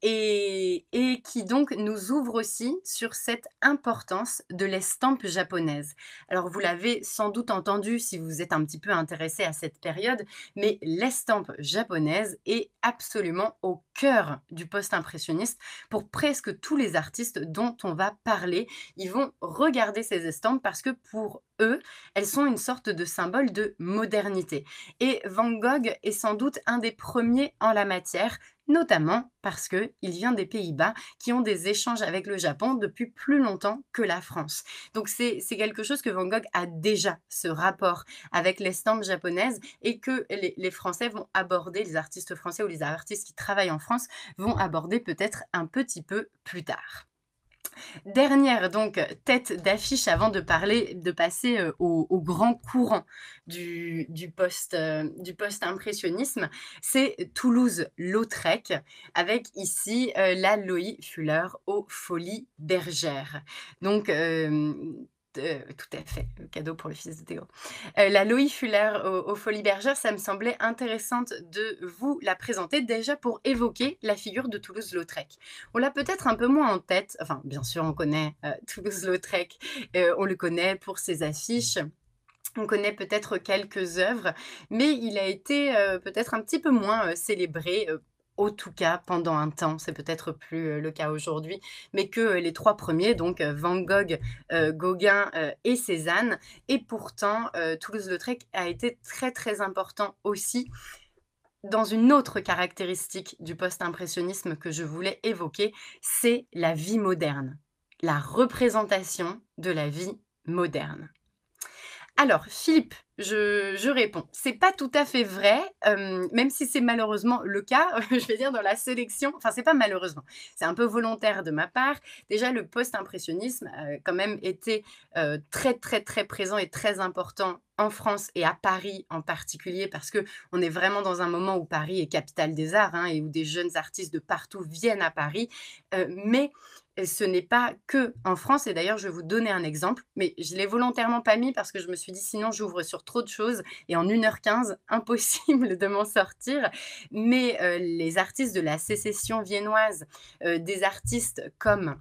et, et, qui donc nous ouvre aussi sur cette importance de l'estampe japonaise. Alors vous l'avez sans doute entendu si vous êtes un petit peu intéressé à cette période, mais l'estampe japonaise est absolument au cœur du post-impressionnisme impressionniste pour presque tous les artistes dont on va parler. Ils vont regarder ces estampes parce que pour eux, elles sont une sorte de symbole de modernité. Et Van Gogh est sans doute un des premiers en la matière, notamment parce qu'il vient des Pays-Bas qui ont des échanges avec le Japon depuis plus longtemps que la France. Donc c'est quelque chose que Van Gogh a déjà, ce rapport avec l'estampe japonaise et que les, les, Français vont aborder, les artistes français ou les artistes qui travaillent en France vont aborder peut-être un petit peu plus tard. Dernière donc tête d'affiche avant de parler, de passer euh, au, grand courant du, post, euh, impressionnisme, c'est Toulouse-Lautrec avec ici euh, la Loï Fuller aux Folies Bergères. Donc euh, tout à fait, euh, cadeau pour le fils de Théo. Euh, la Loï Fuller au Folie Berger, ça me semblait intéressante de vous la présenter déjà pour évoquer la figure de Toulouse-Lautrec. On l'a peut-être un peu moins en tête, enfin bien sûr on connaît Toulouse-Lautrec, on le connaît pour ses affiches, on connaît peut-être quelques œuvres, mais il a été peut-être un petit peu moins célébré au tout cas pendant un temps, c'est peut-être plus le cas aujourd'hui, mais que les trois premiers, donc Van Gogh, Gauguin et Cézanne. Et pourtant, Toulouse-Lautrec a été très très important aussi dans une autre caractéristique du post-impressionnisme que je voulais évoquer, c'est la vie moderne, la représentation de la vie moderne. Alors, Philippe je, réponds. C'est pas tout à fait vrai, euh, même si c'est malheureusement le cas, je vais dire dans la sélection. Enfin, c'est pas malheureusement, c'est un peu volontaire de ma part. Déjà, le post-impressionnisme a quand même été euh, très, très, très présent et très important en France et à Paris en particulier, parce que on est vraiment dans un moment où Paris est capitale des arts hein, et où des jeunes artistes de partout viennent à Paris. Euh, mais ce n'est pas que en France. Et d'ailleurs, je vais vous donner un exemple, mais je l'ai volontairement pas mis parce que je me suis dit sinon j'ouvre sur trop de choses et en 1h15, impossible de m'en sortir. Mais euh, les artistes de la sécession viennoise, euh, des artistes comme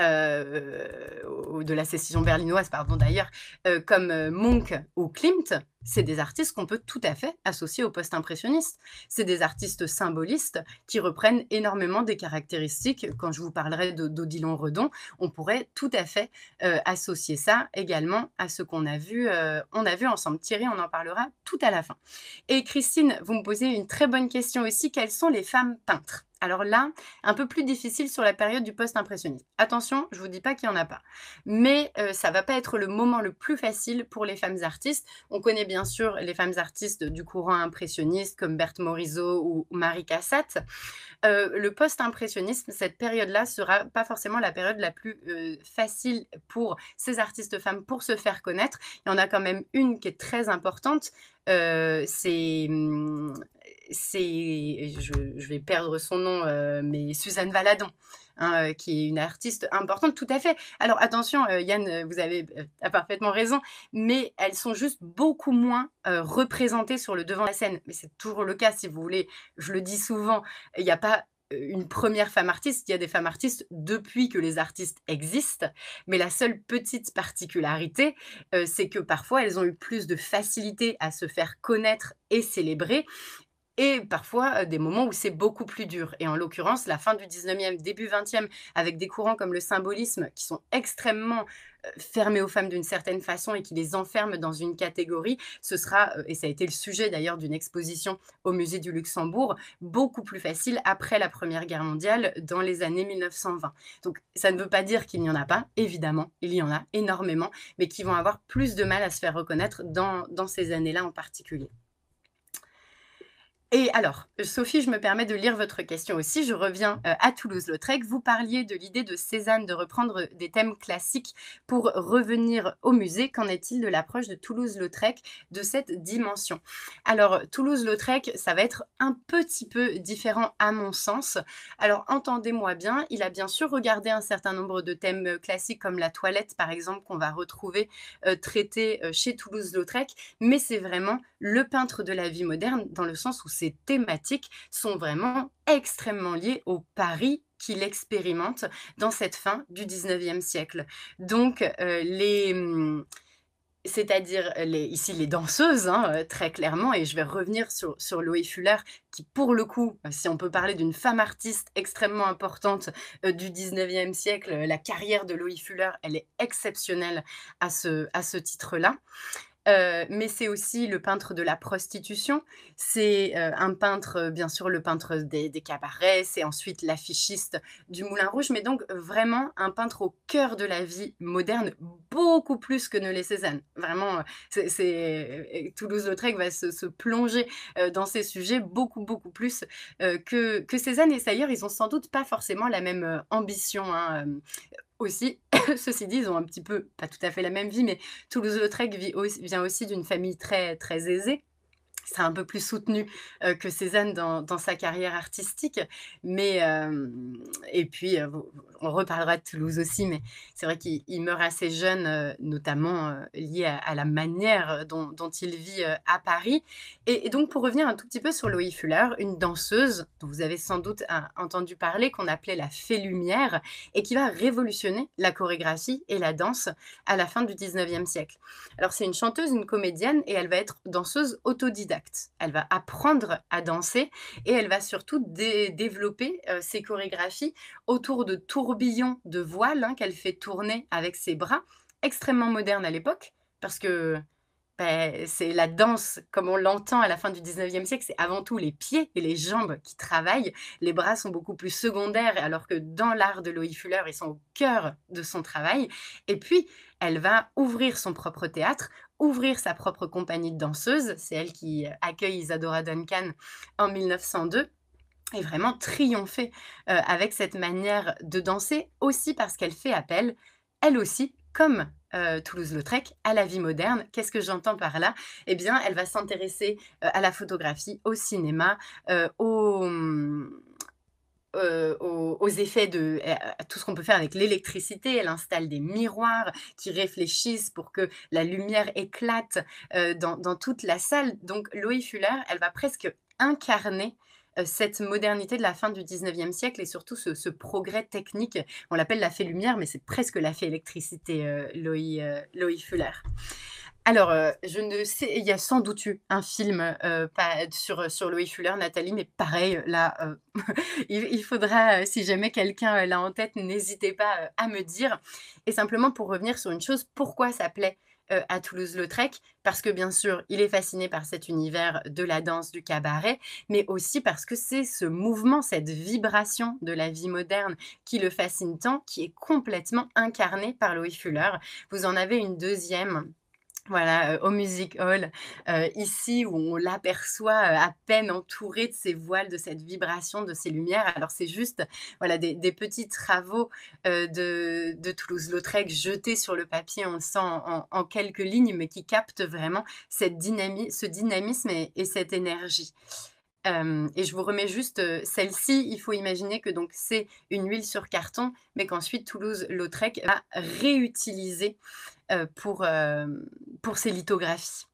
euh, de la sécession berlinoise, pardon d'ailleurs, euh, comme euh, Monk ou Klimt, c'est des artistes qu'on peut tout à fait associer au post-impressionniste. C'est des artistes symbolistes qui reprennent énormément des caractéristiques. Quand je vous parlerai d'Odilon Redon, on pourrait tout à fait associer ça également à ce qu'on a vu, on a vu ensemble. Thierry, on en parlera tout à la fin. Et Christine, vous me posez une très bonne question aussi. Quelles sont les femmes peintres alors là, un peu plus difficile sur la période du post-impressionnisme. Attention, je ne vous dis pas qu'il n'y en a pas. Mais euh, ça ne va pas être le moment le plus facile pour les femmes artistes. On connaît bien sûr les femmes artistes du courant impressionniste comme Berthe Morisot ou Marie Cassatt. Euh, le post-impressionnisme, cette période-là, sera pas forcément la période la plus euh, facile pour ces artistes femmes pour se faire connaître. Il y en a quand même une qui est très importante, c'est hum, c'est, je, vais perdre son nom, euh, mais Suzanne Valadon, hein, euh, qui est une artiste importante, tout à fait. Alors attention, euh, Yann, vous avez parfaitement raison, mais elles sont juste beaucoup moins représentées sur le devant de la scène. Mais c'est toujours le cas, si vous voulez. Je le dis souvent, il n'y a pas une première femme artiste, il y a des femmes artistes depuis que les artistes existent, mais la seule petite particularité, c'est que parfois elles ont eu plus de facilité à se faire connaître et célébrer et parfois euh, des moments où c'est beaucoup plus dur. Et en l'occurrence, la fin du 19e, début 20e, avec des courants comme le symbolisme qui sont extrêmement euh, fermés aux femmes d'une certaine façon et qui les enferment dans une catégorie, ce sera, euh, et ça a été le sujet d'ailleurs d'une exposition au musée du Luxembourg, beaucoup plus facile après la Première Guerre mondiale dans les années 1920. Donc ça ne veut pas dire qu'il n'y en a pas, évidemment, il y en a énormément, mais qui vont avoir plus de mal à se faire reconnaître dans, dans ces années-là en particulier. Et alors, Sophie, je me permets de lire votre question aussi. Je reviens euh, à Toulouse-Lautrec. Vous parliez de l'idée de Cézanne de reprendre des thèmes classiques pour revenir au musée. Qu'en est-il de l'approche de Toulouse-Lautrec de cette dimension Alors, Toulouse-Lautrec, ça va être un petit peu différent à mon sens. Alors, entendez-moi bien, il a bien sûr regardé un certain nombre de thèmes euh, classiques comme la toilette, par exemple, qu'on va retrouver euh, traité chez Toulouse-Lautrec, mais c'est vraiment le peintre de la vie moderne dans le sens où c'est thématiques sont vraiment extrêmement liées au pari qu'il expérimente dans cette fin du 19e siècle. Donc euh, les mm, c'est-à-dire euh, les, ici les danseuses, hein, euh, très clairement, et je vais revenir sur, sur Fuller, qui pour le coup, si on peut parler d'une femme artiste extrêmement importante du 19e siècle, la carrière de Loé Fuller, elle est exceptionnelle à ce, à ce titre-là. Euh, mais c'est aussi le peintre de la prostitution. C'est euh, un peintre, euh, bien sûr, le peintre des, cabarets, c'est ensuite l'affichiste du Moulin Rouge, mais donc vraiment un peintre au cœur de la vie moderne, beaucoup plus que ne les Cézanne. Vraiment, c'est Toulouse-Lautrec va se, plonger dans ces sujets beaucoup, beaucoup plus que, que Cézanne. Et d'ailleurs, ils ont sans doute pas forcément la même ambition. Hein, aussi. Ceci dit, ils ont un petit peu, pas tout à fait la même vie, mais Toulouse-Lautrec vient aussi d'une famille très, très aisée c'est un peu plus soutenu que Cézanne dans, sa carrière artistique. Mais, et puis, on reparlera de Toulouse aussi, mais c'est vrai qu'il meurt assez jeune, notamment lié à, la manière dont, il vit à Paris. Et, donc, pour revenir un tout petit peu sur Loïe Fuller, une danseuse dont vous avez sans doute hein, entendu parler, qu'on appelait la Fée Lumière, et qui va révolutionner la chorégraphie et la danse à la fin du 19e siècle. Alors, c'est une chanteuse, une comédienne, et elle va être danseuse autodidacte. Elle va apprendre à danser et elle va surtout développer euh, ses chorégraphies autour de tourbillons de voiles hein, qu'elle fait tourner avec ses bras, extrêmement moderne à l'époque, parce que ben, c'est la danse, comme on l'entend à la fin du 19e siècle, c'est avant tout les pieds et les jambes qui travaillent. Les bras sont beaucoup plus secondaires, alors que dans l'art de Loïc Fuller, ils sont au cœur de son travail. Et puis, elle va ouvrir son propre théâtre ouvrir sa propre compagnie de danseuses. C'est elle qui euh, accueille Isadora Duncan en 1902 et vraiment triompher euh, avec cette manière de danser, aussi parce qu'elle fait appel, elle aussi, comme euh, Toulouse-Lautrec, à la vie moderne. Qu'est-ce que j'entends par là Eh bien, elle va s'intéresser à la photographie, au cinéma, au hum, aux, effets de tout ce qu'on peut faire avec l'électricité. Elle installe des miroirs qui réfléchissent pour que la lumière éclate dans, toute la salle. Donc Loïe Fuller, elle va presque incarner cette modernité de la fin du 19e siècle et surtout ce, ce progrès technique. On l'appelle la fée lumière, mais c'est presque la fée électricité, Loïe, Fuller. Alors, euh, je ne sais, il y a sans doute eu un film euh, euh, sur, sur Loïc Fuller, Nathalie, mais pareil, là, il, faudra, si jamais quelqu'un l'a en tête, n'hésitez pas à me dire. Et simplement pour revenir sur une chose, pourquoi ça plaît à Toulouse-Lautrec Parce que bien sûr, il est fasciné par cet univers de la danse, du cabaret, mais aussi parce que c'est ce mouvement, cette vibration de la vie moderne qui le fascine tant, qui est complètement incarné par Louis Fuller. Vous en avez une deuxième voilà, euh, au Music Hall, euh, ici où on l'aperçoit euh, à peine entouré de ces voiles, de cette vibration, de ces lumières. Alors c'est juste voilà, des, petits travaux de, de Toulouse-Lautrec jetés sur le papier, on sent en, quelques lignes, mais qui captent vraiment cette dynamique, ce dynamisme et, cette énergie. et je vous remets juste celle-ci. Il faut imaginer que donc c'est une huile sur carton, mais qu'ensuite Toulouse-Lautrec va réutiliser euh, pour, euh, pour ses lithographies.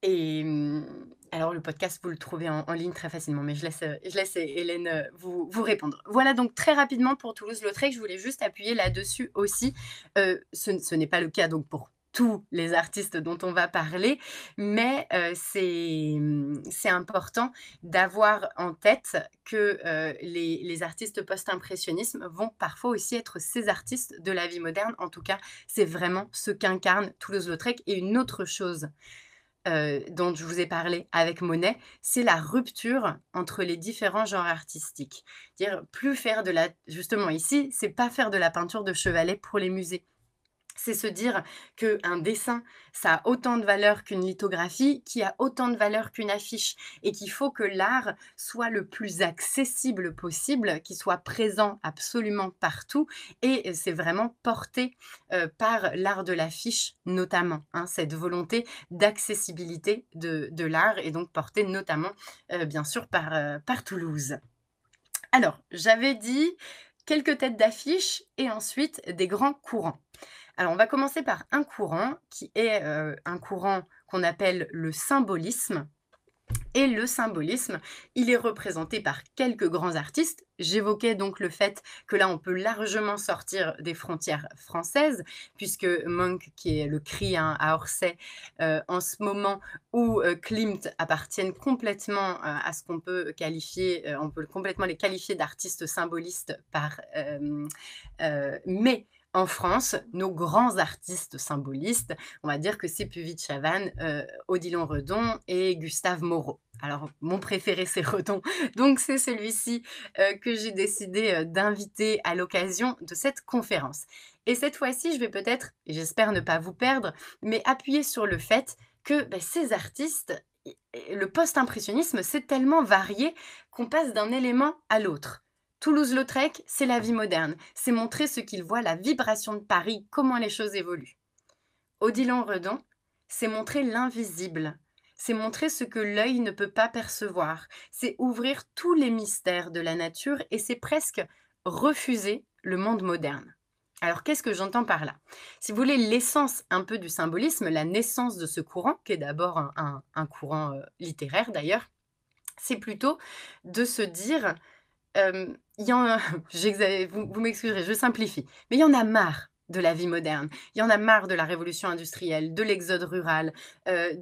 Et hum, alors, le podcast, vous le trouvez en, ligne très facilement, mais je laisse, euh, je laisse Hélène vous, vous répondre. Voilà donc très rapidement pour Toulouse-Lautrec. Je voulais juste appuyer là-dessus aussi. ce, ce n'est pas le cas donc pour tous les artistes dont on va parler, mais euh, mmh, c'est important d'avoir en tête que euh, les, artistes post-impressionnisme vont parfois aussi être ces artistes de la vie moderne. En tout cas, c'est vraiment ce qu'incarne Toulouse-Lautrec. Et une autre chose euh, dont je vous ai parlé avec Monet, c'est la rupture entre les différents genres artistiques. Dire plus faire de la, justement ici, c'est pas faire de la peinture de chevalet pour les musées c'est se dire qu'un dessin, ça a autant de valeur qu'une lithographie, qui a autant de valeur qu'une affiche, et qu'il faut que l'art soit le plus accessible possible, qu'il soit présent absolument partout, et c'est vraiment porté euh, par l'art de l'affiche notamment, hein, cette volonté d'accessibilité de, l'art, et donc porté notamment, euh, bien sûr, euh, par, Toulouse. Alors, j'avais dit quelques têtes d'affiches et ensuite des grands courants. Alors, on va commencer par un courant qui est euh, un courant qu'on appelle le symbolisme. Et le symbolisme, il est représenté par quelques grands artistes. J'évoquais donc le fait que là, on peut largement sortir des frontières françaises, puisque Monk, qui est le cri à Orsay euh, en ce moment, où euh, Klimt appartiennent complètement à ce qu'on peut qualifier, on peut complètement les qualifier d'artistes symbolistes par. mais en France, nos grands artistes symbolistes, on va dire que c'est Puvis Chavannes, euh, Odilon Redon et Gustave Moreau. Alors, mon préféré, c'est Redon. Donc, c'est celui-ci euh, que j'ai décidé euh, d'inviter à l'occasion de cette conférence. Et cette fois-ci, je vais peut-être, j'espère ne pas vous perdre, mais appuyer sur le fait que ben, ces artistes, le post-impressionnisme, c'est tellement varié qu'on passe d'un élément à l'autre. Toulouse-Lautrec, c'est la vie moderne. C'est montrer ce qu'il voit, la vibration de Paris, comment les choses évoluent. Odilon Redon, c'est montrer l'invisible. C'est montrer ce que l'œil ne peut pas percevoir. C'est ouvrir tous les mystères de la nature et c'est presque refuser le monde moderne. Alors qu'est-ce que j'entends par là Si vous voulez l'essence un peu du symbolisme, la naissance de ce courant, qui est d'abord un, courant euh, littéraire d'ailleurs, c'est plutôt de se dire y en vous, m'excuserez, je simplifie, mais il y en a marre de la vie moderne. Il y en a marre de la révolution industrielle, de l'exode rural, euh,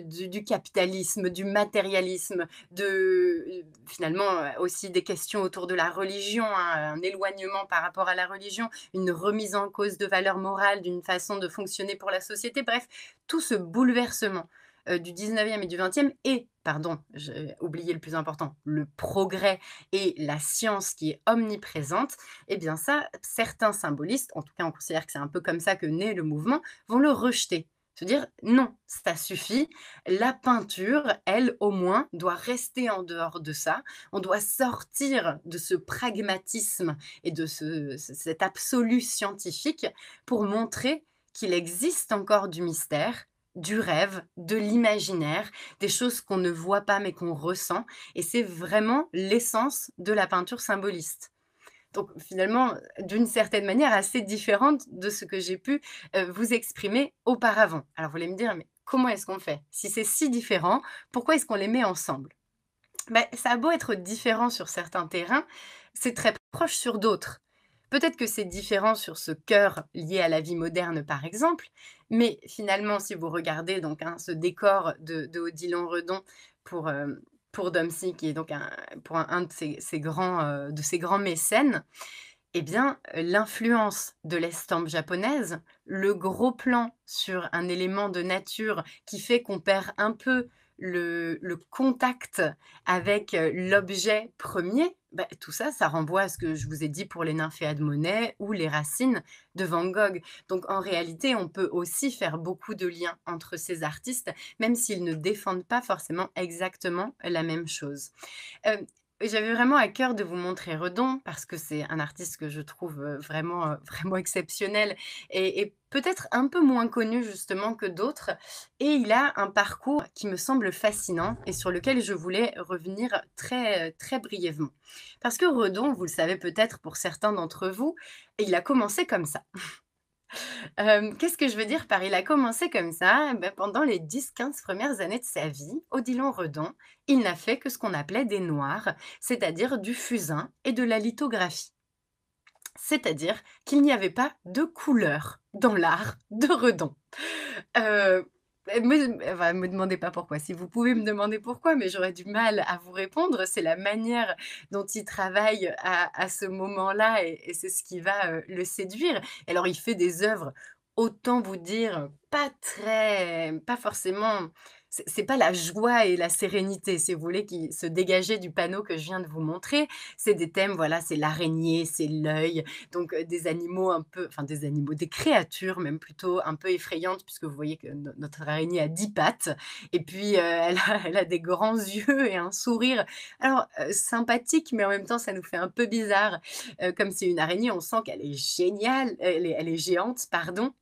du, capitalisme, du matérialisme, de euh, finalement euh, aussi des questions autour de la religion, hein, un éloignement par rapport à la religion, une remise en cause de valeurs morales, d'une façon de fonctionner pour la société. Bref, tout ce bouleversement euh, du 19e et du 20e et, pardon, j'ai oublié le plus important, le progrès et la science qui est omniprésente, eh bien ça, certains symbolistes, en tout cas on considère que c'est un peu comme ça que naît le mouvement, vont le rejeter se dire non, ça suffit. La peinture, elle, au moins, doit rester en dehors de ça. On doit sortir de ce pragmatisme et de ce, cet absolu scientifique pour montrer qu'il existe encore du mystère du rêve, de l'imaginaire, des choses qu'on ne voit pas mais qu'on ressent. Et c'est vraiment l'essence de la peinture symboliste. Donc finalement, d'une certaine manière, assez différente de ce que j'ai pu euh, vous exprimer auparavant. Alors vous voulez me dire, mais comment est-ce qu'on fait Si c'est si différent, pourquoi est-ce qu'on les met ensemble ben, Ça a beau être différent sur certains terrains, c'est très proche sur d'autres. Peut-être que c'est différent sur ce cœur lié à la vie moderne, par exemple, mais finalement, si vous regardez donc hein, ce décor de, de Odilon Redon pour, euh, pour Domsy, qui est donc un, pour un, de, ses, grands, euh, de ses grands mécènes, eh bien, l'influence de l'estampe japonaise, le gros plan sur un élément de nature qui fait qu'on perd un peu le contact avec euh, l'objet premier, bah, tout ça, ça renvoie à ce que je vous ai dit pour les nymphéas de Monet ou les racines de Van Gogh. Donc en réalité, on peut aussi faire beaucoup de liens entre ces artistes, même s'ils ne défendent pas forcément exactement la même chose. Euh, et j'avais vraiment à cœur de vous montrer Redon parce que c'est un artiste que je trouve vraiment, vraiment exceptionnel et, et peut-être un peu moins connu justement que d'autres. Et il a un parcours qui me semble fascinant et sur lequel je voulais revenir très, très brièvement. Parce que Redon, vous le savez peut-être pour certains d'entre vous, il a commencé comme ça qu'est-ce que je veux dire par il a commencé comme ça? Eh ben, pendant les 10-15 premières années de sa vie, Odilon-Redon, il n'a fait que ce qu'on appelait des noirs, c'est-à-dire du fusain et de la lithographie. C'est-à-dire qu'il n'y avait pas de couleur dans l'art de Redon. Euh, eh, me, eh, me demandez pas pourquoi. Si vous pouvez me demander pourquoi, mais j'aurais du mal à vous répondre. C'est la manière dont il travaille à, ce moment-là et, c'est ce qui va euh, le séduire. Alors, il fait des œuvres, autant vous dire, pas très, pas forcément c'est pas la joie et la sérénité, si vous voulez, qui se dégageaient du panneau que je viens de vous montrer. C'est des thèmes, voilà, c'est l'araignée, c'est l'œil, donc euh, des animaux un peu, enfin des animaux, des créatures même plutôt un peu effrayantes, puisque vous voyez que notre araignée a dix pattes, et puis euh, elle, a, des grands yeux et un sourire, alors euh, sympathique, mais en même temps ça nous fait un peu bizarre, comme c'est une araignée, on sent qu'elle est géniale, elle est géante, pardon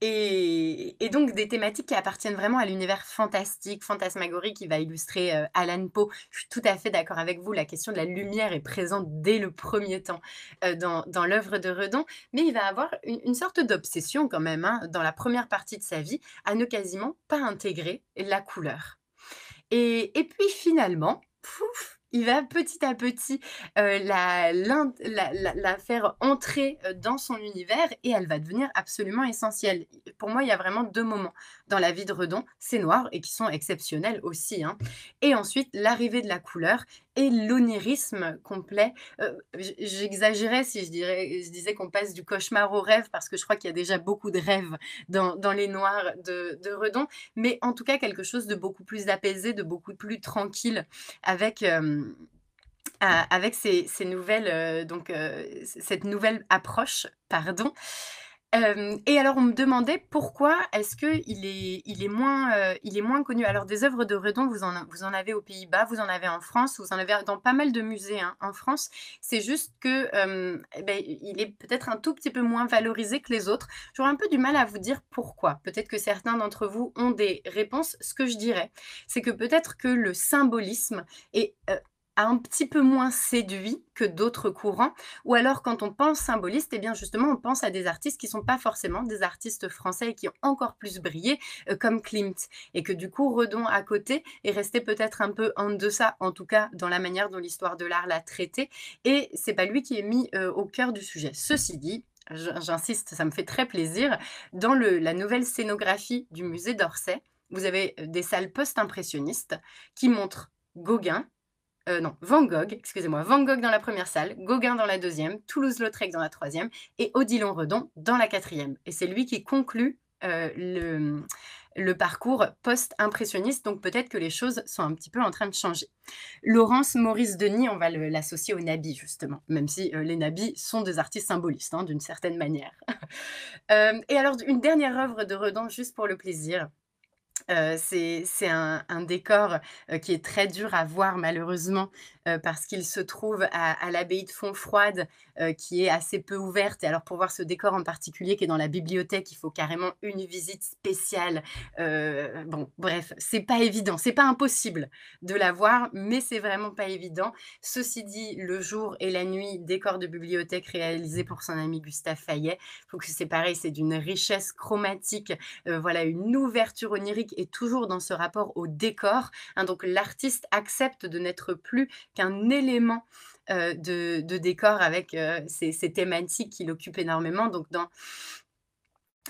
et, donc des thématiques qui appartiennent vraiment à l'univers fantastique, fantasmagorique qui va illustrer Alan Poe. Je suis tout à fait d'accord avec vous, la question de la lumière est présente dès le premier temps dans, l'œuvre de Redon, mais il va avoir une, sorte d'obsession quand même hein, dans la première partie de sa vie à ne quasiment pas intégrer la couleur. Et, et puis finalement, pouf, il va petit à petit la, faire entrer dans son univers et elle va devenir absolument essentielle. Pour moi, il y a vraiment deux moments dans la vie de Redon, c'est noir et qui sont exceptionnels aussi. Hein. Et ensuite, l'arrivée de la couleur et l'onirisme complet. J'exagérais si je, dirais, je disais qu'on passe du cauchemar au rêve parce que je crois qu'il y a déjà beaucoup de rêves dans, les noirs de, Redon, mais en tout cas quelque chose de beaucoup plus apaisé, de beaucoup plus tranquille avec avec ces, nouvelles, euh, donc euh, cette nouvelle approche, pardon. Euh, et alors, on me demandait pourquoi est-ce qu'il est, il est, moins, il est moins connu. Alors, des œuvres de Redon, vous en, vous en avez aux Pays-Bas, vous en avez en France, vous en avez dans pas mal de musées hein, en France. C'est juste que ben, il est peut-être un tout petit peu moins valorisé que les autres. J'aurais un peu du mal à vous dire pourquoi. Peut-être que certains d'entre vous ont des réponses. Ce que je dirais, c'est que peut-être que le symbolisme est un petit peu moins séduit que d'autres courants. Ou alors, quand on pense symboliste, et eh bien justement, on pense à des artistes qui ne sont pas forcément des artistes français et qui ont encore plus brillé, euh, comme Klimt. Et que du coup, Redon à côté est resté peut-être un peu en deçà, en tout cas dans la manière dont l'histoire de l'art l'a traité. Et c'est pas lui qui est mis euh, au cœur du sujet. Ceci dit, j'insiste, ça me fait très plaisir, dans le, la nouvelle scénographie du musée d'Orsay, vous avez euh, des salles post-impressionnistes qui montrent Gauguin, euh, non, Van Gogh, excusez-moi, Van Gogh dans la première salle, Gauguin dans la deuxième, Toulouse-Lautrec dans la troisième et Odilon Redon dans la quatrième. Et c'est lui qui conclut euh, le, parcours post-impressionniste, donc peut-être que les choses sont un petit peu en train de changer. Laurence Maurice Denis, on va l'associer aux nabis justement, même si euh, les nabis sont des artistes symbolistes hein, d'une certaine manière. et alors, une dernière œuvre de Redon, juste pour le plaisir. Euh, c'est un, décor euh, qui est très dur à voir malheureusement euh, parce qu'il se trouve à, l'abbaye de Fontfroide, euh, qui est assez peu ouverte. Et alors, pour voir ce décor en particulier qui est dans la bibliothèque, il faut carrément une visite spéciale. Euh, bon, bref, c'est pas évident, c'est pas impossible de la voir, mais c'est vraiment pas évident. Ceci dit, le jour et la nuit, décor de bibliothèque réalisé pour son ami Gustave Fayet. Faut que c'est pareil, c'est d'une richesse chromatique, voilà, une ouverture onirique est toujours dans ce rapport au décor. Hein. donc, l'artiste accepte de n'être plus un élément euh, de, de, décor avec euh, ces, thématiques qui l'occupent énormément. Donc, dans,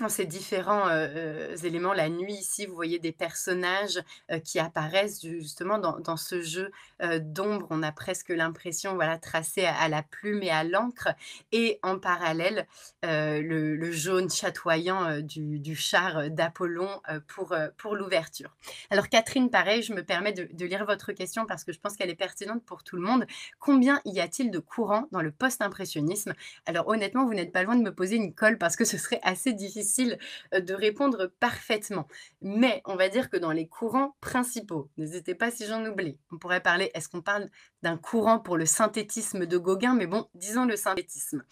ces différents éléments, la nuit ici, vous voyez des personnages qui apparaissent justement dans, ce jeu d'ombre. On a presque l'impression, voilà, tracé à, la plume et à l'encre. Et en parallèle, le, jaune chatoyant du, char d'Apollon pour, pour l'ouverture. Alors Catherine, pareil, je me permets de, de lire votre question parce que je pense qu'elle est pertinente pour tout le monde. Combien y a-t-il de courants dans le post-impressionnisme Alors honnêtement, vous n'êtes pas loin de me poser une colle parce que ce serait assez difficile de répondre parfaitement. Mais on va dire que dans les courants principaux, n'hésitez pas si j'en oublie, on pourrait parler, est-ce qu'on parle d'un courant pour le synthétisme de Gauguin Mais bon, disons le synthétisme.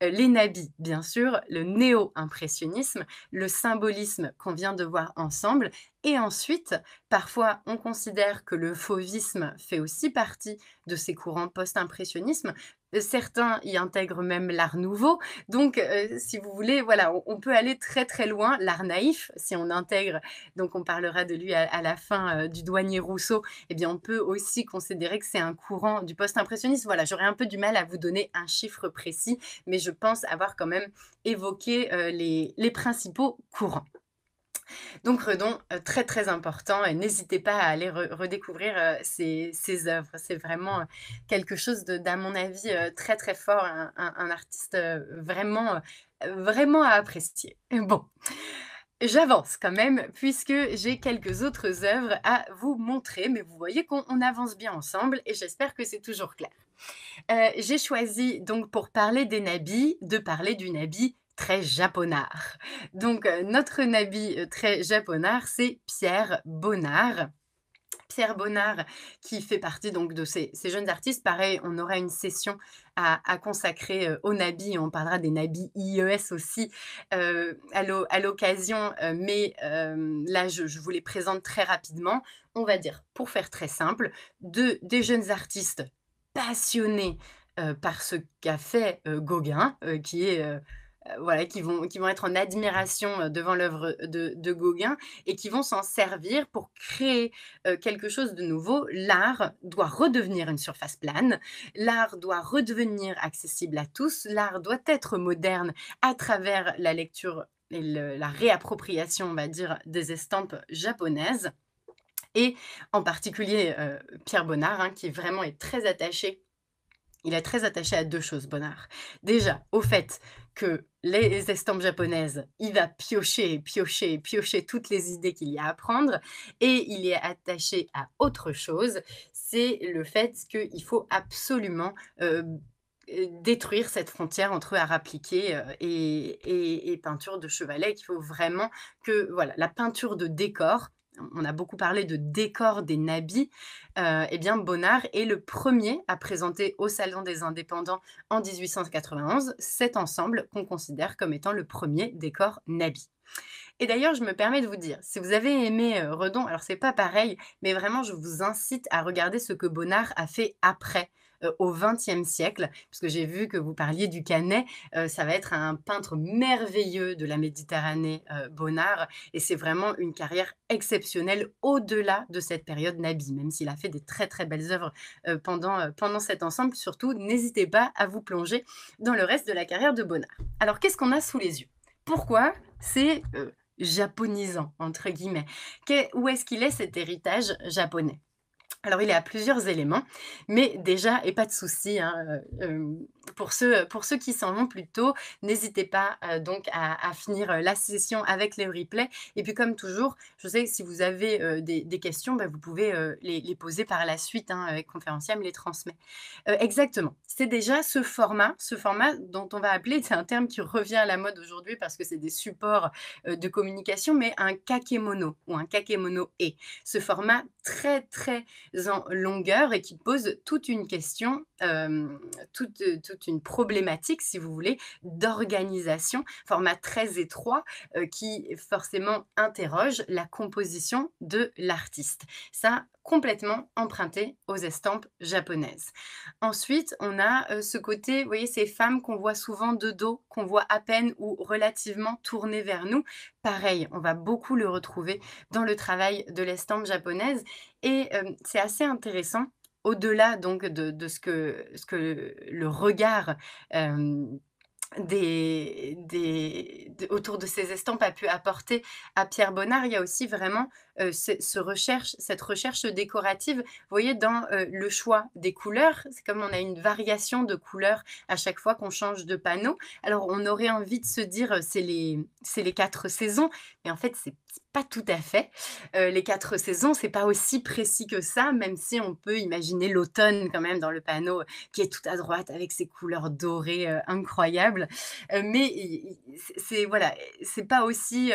les nabis, bien sûr, le néo-impressionnisme, le symbolisme qu'on vient de voir ensemble, et ensuite, parfois, on considère que le fauvisme fait aussi partie de ces courants post-impressionnisme, Certains y intègrent même l'art nouveau. Donc, euh, si vous voulez, voilà, on, peut aller très très loin. L'art naïf, si on intègre, donc on parlera de lui à, la fin euh, du douanier Rousseau, eh bien, on peut aussi considérer que c'est un courant du post impressionniste Voilà, j'aurais un peu du mal à vous donner un chiffre précis, mais je pense avoir quand même évoqué euh, les principaux courants. Donc Redon, euh, très très important, et n'hésitez pas à aller redécouvrir ses, euh, œuvres. C'est vraiment euh, quelque chose, d'à mon avis, très très fort, un, artiste vraiment, vraiment à apprécier. Bon. J'avance quand même, puisque j'ai quelques autres œuvres à vous montrer, mais vous voyez qu'on avance bien ensemble et j'espère que c'est toujours clair. j'ai choisi donc pour parler des nabis de parler du nabi très japonard. Donc euh, notre nabi euh, très japonard, c'est Pierre Bonnard. Pierre Bonnard, qui fait partie donc de ces, jeunes artistes. Pareil, on aura une session à, consacrer euh, au Nabi. On parlera des nabis e IES aussi à l'occasion. mais là, je, vous les présente très rapidement. On va dire, pour faire très simple, de, des jeunes artistes passionnés par ce qu'a fait Gauguin, qui est euh, voilà, qui vont, qui vont être en admiration euh, devant l'œuvre de, de, Gauguin et qui vont s'en servir pour créer euh, quelque chose de nouveau. L'art doit redevenir une surface plane, l'art doit redevenir accessible à tous, l'art doit être moderne à travers la lecture et la réappropriation, on va dire, des estampes japonaises. Et en particulier Pierre Bonnard, hein, qui vraiment est très attaché il est très attaché à deux choses, Bonnard. Déjà, au fait que les estampes japonaises, il va piocher, piocher, piocher toutes les idées qu'il y a à prendre, et il est attaché à autre chose, c'est le fait qu'il faut absolument euh, détruire cette frontière entre art appliqué euh, et, peinture de chevalet, qu'il faut vraiment que voilà, la peinture de décor on a beaucoup parlé de décor des nabis, euh, eh bien Bonnard est le premier à présenter au Salon des Indépendants en 1891 cet ensemble qu'on considère comme étant le premier décor nabi. Et d'ailleurs, je me permets de vous dire, si vous avez aimé euh, Redon, alors c'est pas pareil, mais vraiment je vous incite à regarder ce que Bonnard a fait après au XXe siècle, puisque j'ai vu que vous parliez du Canet. ça va être un peintre merveilleux de la Méditerranée, Bonnard, et c'est vraiment une carrière exceptionnelle au-delà de cette période Nabi, même s'il a fait des très très belles œuvres pendant, pendant cet ensemble. Surtout, n'hésitez pas à vous plonger dans le reste de la carrière de Bonnard. Alors, qu'est-ce qu'on a sous les yeux Pourquoi c'est japonisant, entre guillemets Où est-ce qu'il est cet héritage japonais alors, il y a plusieurs éléments, mais déjà, et pas de souci, hein, euh, euh, pour, ceux, pour ceux qui s'en vont plus tôt, n'hésitez pas euh, donc à, finir la session avec les replays. Et puis, comme toujours, je sais que si vous avez des, questions, bah, vous pouvez les, poser par la suite. Hein, avec Conférencier, me les transmet. exactement. C'est déjà ce format, ce format dont on va appeler, c'est un terme qui revient à la mode aujourd'hui parce que c'est des supports de communication, mais un kakemono ou un kakemono et. Ce format très, très en longueur et qui pose toute une question toute, une problématique, si vous voulez, d'organisation, format très étroit, qui forcément interroge la composition de l'artiste. Ça, complètement emprunté aux estampes japonaises. Ensuite, on a ce côté, vous voyez, ces femmes qu'on voit souvent de dos, qu'on voit à peine ou relativement tournées vers nous. Pareil, on va beaucoup le retrouver dans le travail de l'estampe japonaise. Et c'est assez intéressant au-delà donc de, ce, que, le regard des, autour de ces estampes a pu apporter à Pierre Bonnard, il y a aussi vraiment euh, cette recherche décorative. Vous voyez, dans euh, le choix des couleurs, c'est comme on a une variation de couleurs à chaque fois qu'on change de panneau. Alors, on aurait envie de se dire, euh, c'est les, les quatre saisons, mais en fait, c'est pas tout à fait. les quatre saisons, c'est pas aussi précis que ça, même si on peut imaginer l'automne quand même dans le panneau qui est tout à droite avec ses couleurs dorées incroyables. Euh, mais c'est voilà, c'est pas aussi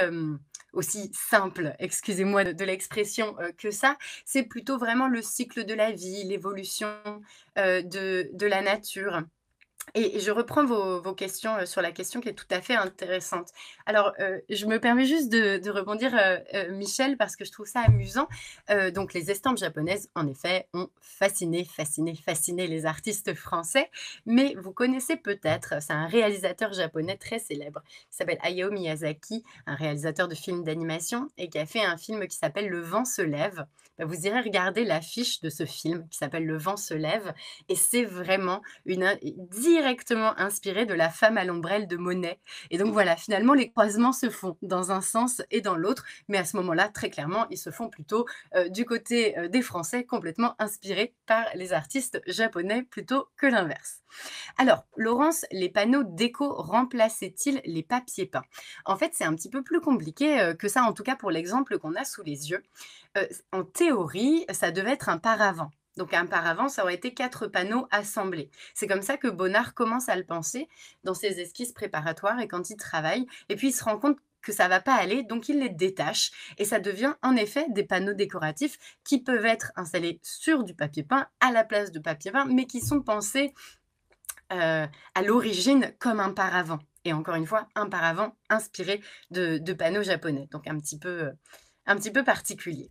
aussi simple, excusez-moi de, l'expression, euh, que ça. C'est plutôt vraiment le cycle de la vie, l'évolution euh, de, de, la nature. Et je reprends vos, vos questions euh, sur la question qui est tout à fait intéressante. Alors, euh, je me permets juste de, de rebondir, euh, Michel, parce que je trouve ça amusant. donc, les estampes japonaises, en effet, ont fasciné, fasciné, fasciné les artistes français. Mais vous connaissez peut-être, c'est un réalisateur japonais très célèbre, qui s'appelle Hayao Miyazaki, un réalisateur de films d'animation, et qui a fait un film qui s'appelle Le vent se lève. Bah, vous irez regarder l'affiche de ce film qui s'appelle Le vent se lève, et c'est vraiment une directement inspiré de la femme à l'ombrelle de Monet. Et donc voilà, finalement, les croisements se font dans un sens et dans l'autre, mais à ce moment-là, très clairement, ils se font plutôt euh, du côté euh, des Français, complètement inspirés par les artistes japonais plutôt que l'inverse. Alors, Laurence, les panneaux déco remplaçaient-ils les papiers peints En fait, c'est un petit peu plus compliqué euh, que ça, en tout cas pour l'exemple qu'on a sous les yeux. en théorie, ça devait être un paravent donc un paravent, ça aurait été quatre panneaux assemblés. C'est comme ça que Bonnard commence à le penser dans ses esquisses préparatoires et quand il travaille. Et puis il se rend compte que ça va pas aller, donc il les détache et ça devient en effet des panneaux décoratifs qui peuvent être installés sur du papier peint à la place de papier peint, mais qui sont pensés euh, à l'origine comme un paravent. Et encore une fois, un paravent inspiré de, panneaux japonais, donc un petit peu euh, particulier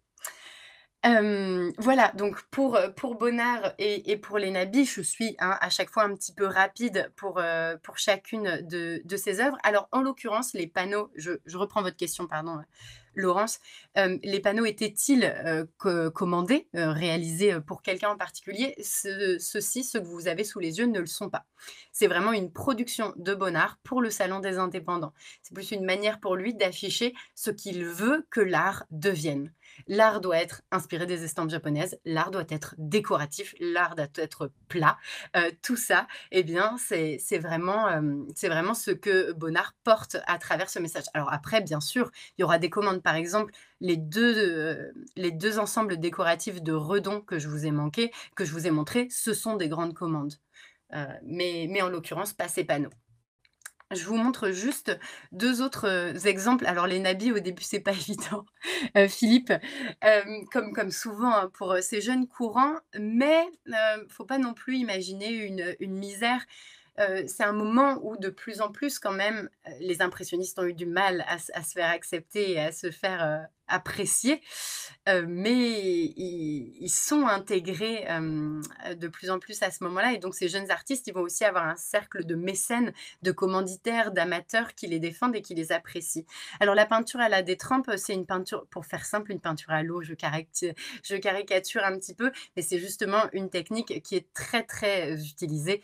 voilà, donc pour, pour Bonnard et, pour les Nabis, je suis à chaque fois un petit peu rapide pour, pour chacune de, de, ces œuvres. Alors, en l'occurrence, les panneaux, je, reprends votre question, pardon, euh, Laurence, les panneaux étaient-ils commandés, réalisés pour quelqu'un en particulier Ce, Ceux-ci, ceux que vous avez sous les yeux, ne le sont pas. C'est vraiment une production de Bonnard pour le Salon des Indépendants. C'est plus une manière pour lui d'afficher ce qu'il veut que l'art devienne. L'art doit être inspiré des estampes japonaises, l'art doit être décoratif, l'art doit être plat. Euh, tout ça, eh bien, c'est vraiment, euh, vraiment ce que Bonnard porte à travers ce message. Alors après, bien sûr, il y aura des commandes, par exemple, les deux, euh, les deux ensembles décoratifs de Redon que je vous ai manqué, que je vous ai montré, ce sont des grandes commandes. mais en l'occurrence, pas ces panneaux. Je vous montre juste deux autres euh, exemples. Alors les nabis au début c'est pas évident, euh, Philippe, euh, comme, comme souvent hein, pour ces jeunes courants, mais faut pas non plus imaginer une, misère. c'est un moment où de plus en plus quand même les impressionnistes ont eu du mal à, à se faire accepter et à se faire appréciés, mais ils, sont intégrés de plus en plus à ce moment-là. Et donc ces jeunes artistes, ils vont aussi avoir un cercle de mécènes, de commanditaires, d'amateurs qui les défendent et qui les apprécient. Alors la peinture à la détrempe, c'est une peinture, pour faire simple, une peinture à l'eau, je, caricature un petit peu, mais c'est justement une technique qui est très très utilisée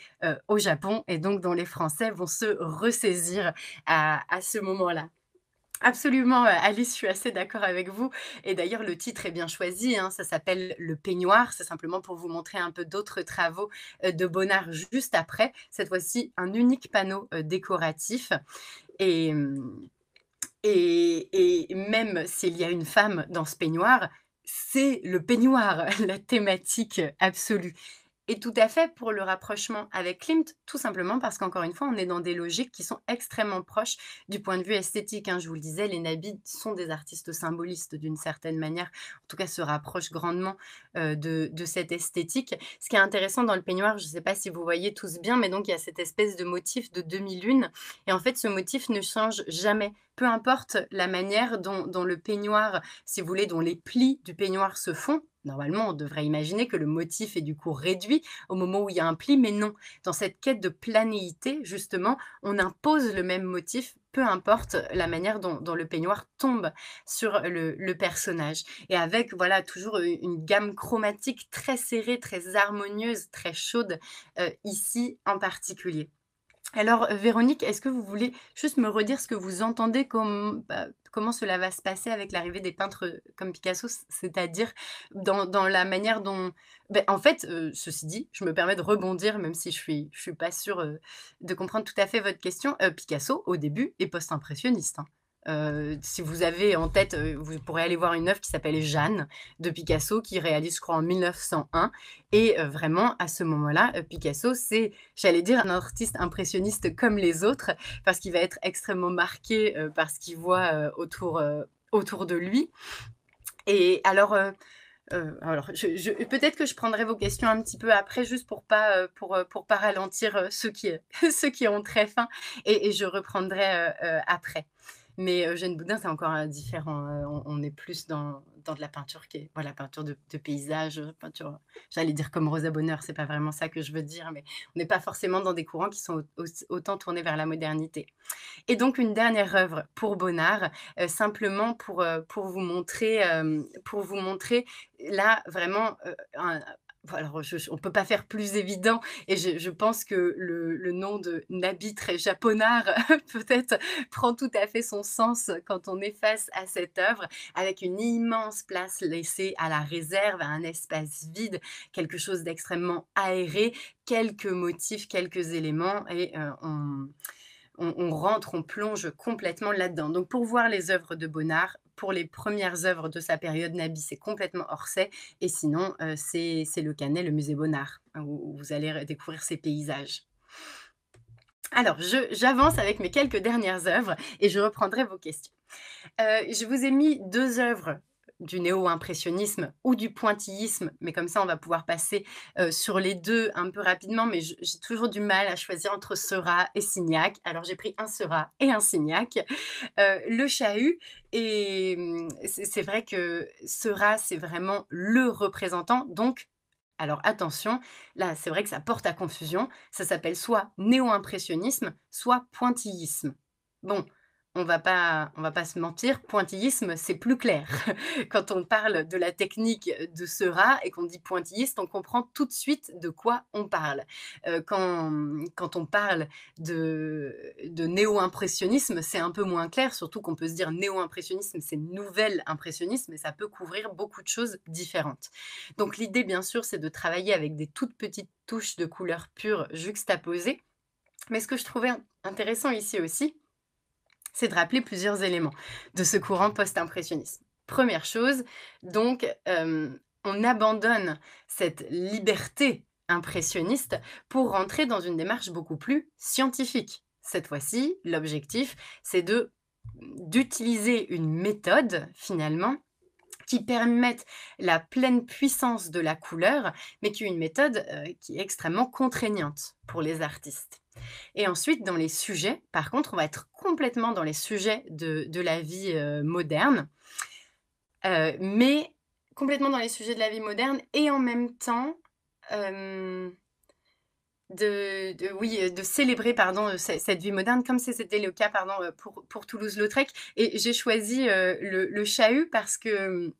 au Japon et donc dont les Français vont se ressaisir à ce moment-là. Absolument, euh, Alice, je suis assez d'accord avec vous. Et d'ailleurs, le titre est bien choisi. Hein. Ça s'appelle Le peignoir. C'est simplement pour vous montrer un peu d'autres travaux euh, de Bonnard juste après. Cette fois-ci, un unique panneau euh, décoratif. Et, et, et même s'il y a une femme dans ce peignoir, c'est le peignoir, la thématique absolue et tout à fait pour le rapprochement avec Klimt, tout simplement parce qu'encore une fois, on est dans des logiques qui sont extrêmement proches du point de vue esthétique. Hein. Je vous le disais, les Nabis sont des artistes symbolistes d'une certaine manière, en tout cas se rapprochent grandement euh, de, cette esthétique. Ce qui est intéressant dans le peignoir, je ne sais pas si vous voyez tous bien, mais donc il y a cette espèce de motif de demi-lune, et en fait ce motif ne change jamais. Peu importe la manière dont, dont le peignoir, si vous voulez, dont les plis du peignoir se font, Normalement, on devrait imaginer que le motif est du coup réduit au moment où il y a un pli, mais non. Dans cette quête de planéité, justement, on impose le même motif peu importe la manière dont, le peignoir tombe sur le, personnage. Et avec, voilà, toujours une gamme chromatique très serrée, très harmonieuse, très chaude, euh, ici en particulier. Alors, euh, Véronique, est-ce que vous voulez juste me redire ce que vous entendez, comme, bah, comment cela va se passer avec l'arrivée des peintres euh, comme Picasso, c'est-à-dire dans, la manière dont... Ben, en fait, euh, ceci dit, je me permets de rebondir, même si je ne suis, je suis pas sûre de comprendre tout à fait votre question. Picasso, au début, est post-impressionniste. Hein. Euh, si vous avez en tête, euh, vous pourrez aller voir une œuvre qui s'appelle Jeanne de Picasso, qui réalise, je crois, en 1901. Et euh, vraiment, à ce moment-là, Picasso, c'est, j'allais dire, un artiste impressionniste comme les autres, parce qu'il va être extrêmement marqué par ce qu'il voit autour, autour de lui. Et alors... alors, peut-être que je prendrai vos questions un petit peu après, juste pour pas pour pour pas ralentir ceux qui ceux qui ont très faim, et, je reprendrai après. Mais Eugène Boudin, c'est encore euh, différent. Euh, on, est plus dans, de la peinture qui voilà, peinture de, paysage, euh, peinture. J'allais dire comme Rosa Bonheur, c'est pas vraiment ça que je veux dire, mais on n'est pas forcément dans des courants qui sont autant tournés vers la modernité. Et donc une dernière œuvre pour Bonnard, simplement pour pour vous montrer, pour vous montrer là vraiment on ne peut pas faire plus évident et je, pense que le, nom de Nabi très japonard peut-être prend tout à fait son sens quand on est face à cette œuvre avec une immense place laissée à la réserve, à un espace vide, quelque chose d'extrêmement aéré, quelques motifs, quelques éléments et euh, on, on, rentre, on plonge complètement là-dedans. Donc pour voir les œuvres de Bonnard, pour les premières œuvres de sa période, Nabi, c'est complètement Orsay. Et sinon, euh, c'est le Canet, le musée Bonnard, hein, où, vous allez découvrir ses paysages. Alors, j'avance avec mes quelques dernières œuvres et je reprendrai vos questions. Euh, je vous ai mis deux œuvres du néo-impressionnisme ou du pointillisme, mais comme ça on va pouvoir passer euh, sur les deux un peu rapidement, mais j'ai toujours du mal à choisir entre Seurat et Signac. Alors j'ai pris un Seurat et un Signac. Euh, le Chahut, et hum, c'est vrai que Seurat, c'est vraiment le représentant, donc alors attention, là c'est vrai que ça porte à confusion, ça s'appelle soit néo-impressionnisme, soit pointillisme. Bon, on va pas, on va pas se mentir, pointillisme, c'est plus clair. Quand on parle de la technique de ce rat et qu'on dit pointilliste, on comprend tout de suite de quoi on parle. Euh, quand, quand on parle de, de néo-impressionnisme, c'est un peu moins clair, surtout qu'on peut se dire néo-impressionnisme, c'est nouvel impressionnisme, et ça peut couvrir beaucoup de choses différentes. Donc l'idée, bien sûr, c'est de travailler avec des toutes petites touches de couleurs pures juxtaposées. Mais ce que je trouvais intéressant ici aussi, c'est de rappeler plusieurs éléments de ce courant post-impressionniste. Première chose, donc, euh, on abandonne cette liberté impressionniste pour rentrer dans une démarche beaucoup plus scientifique. Cette fois-ci, l'objectif, c'est de d'utiliser une méthode finalement qui permette la pleine puissance de la couleur, mais qui est une méthode euh, qui est extrêmement contraignante pour les artistes. Et ensuite, dans les sujets, par contre, on va être complètement dans les sujets de, la vie euh, moderne, euh, mais complètement dans les sujets de la vie moderne et en même temps... Euh, de, oui, de célébrer pardon, cette, vie moderne, comme c'était le cas pardon, pour, Toulouse-Lautrec. Et j'ai choisi le, le, chahut parce que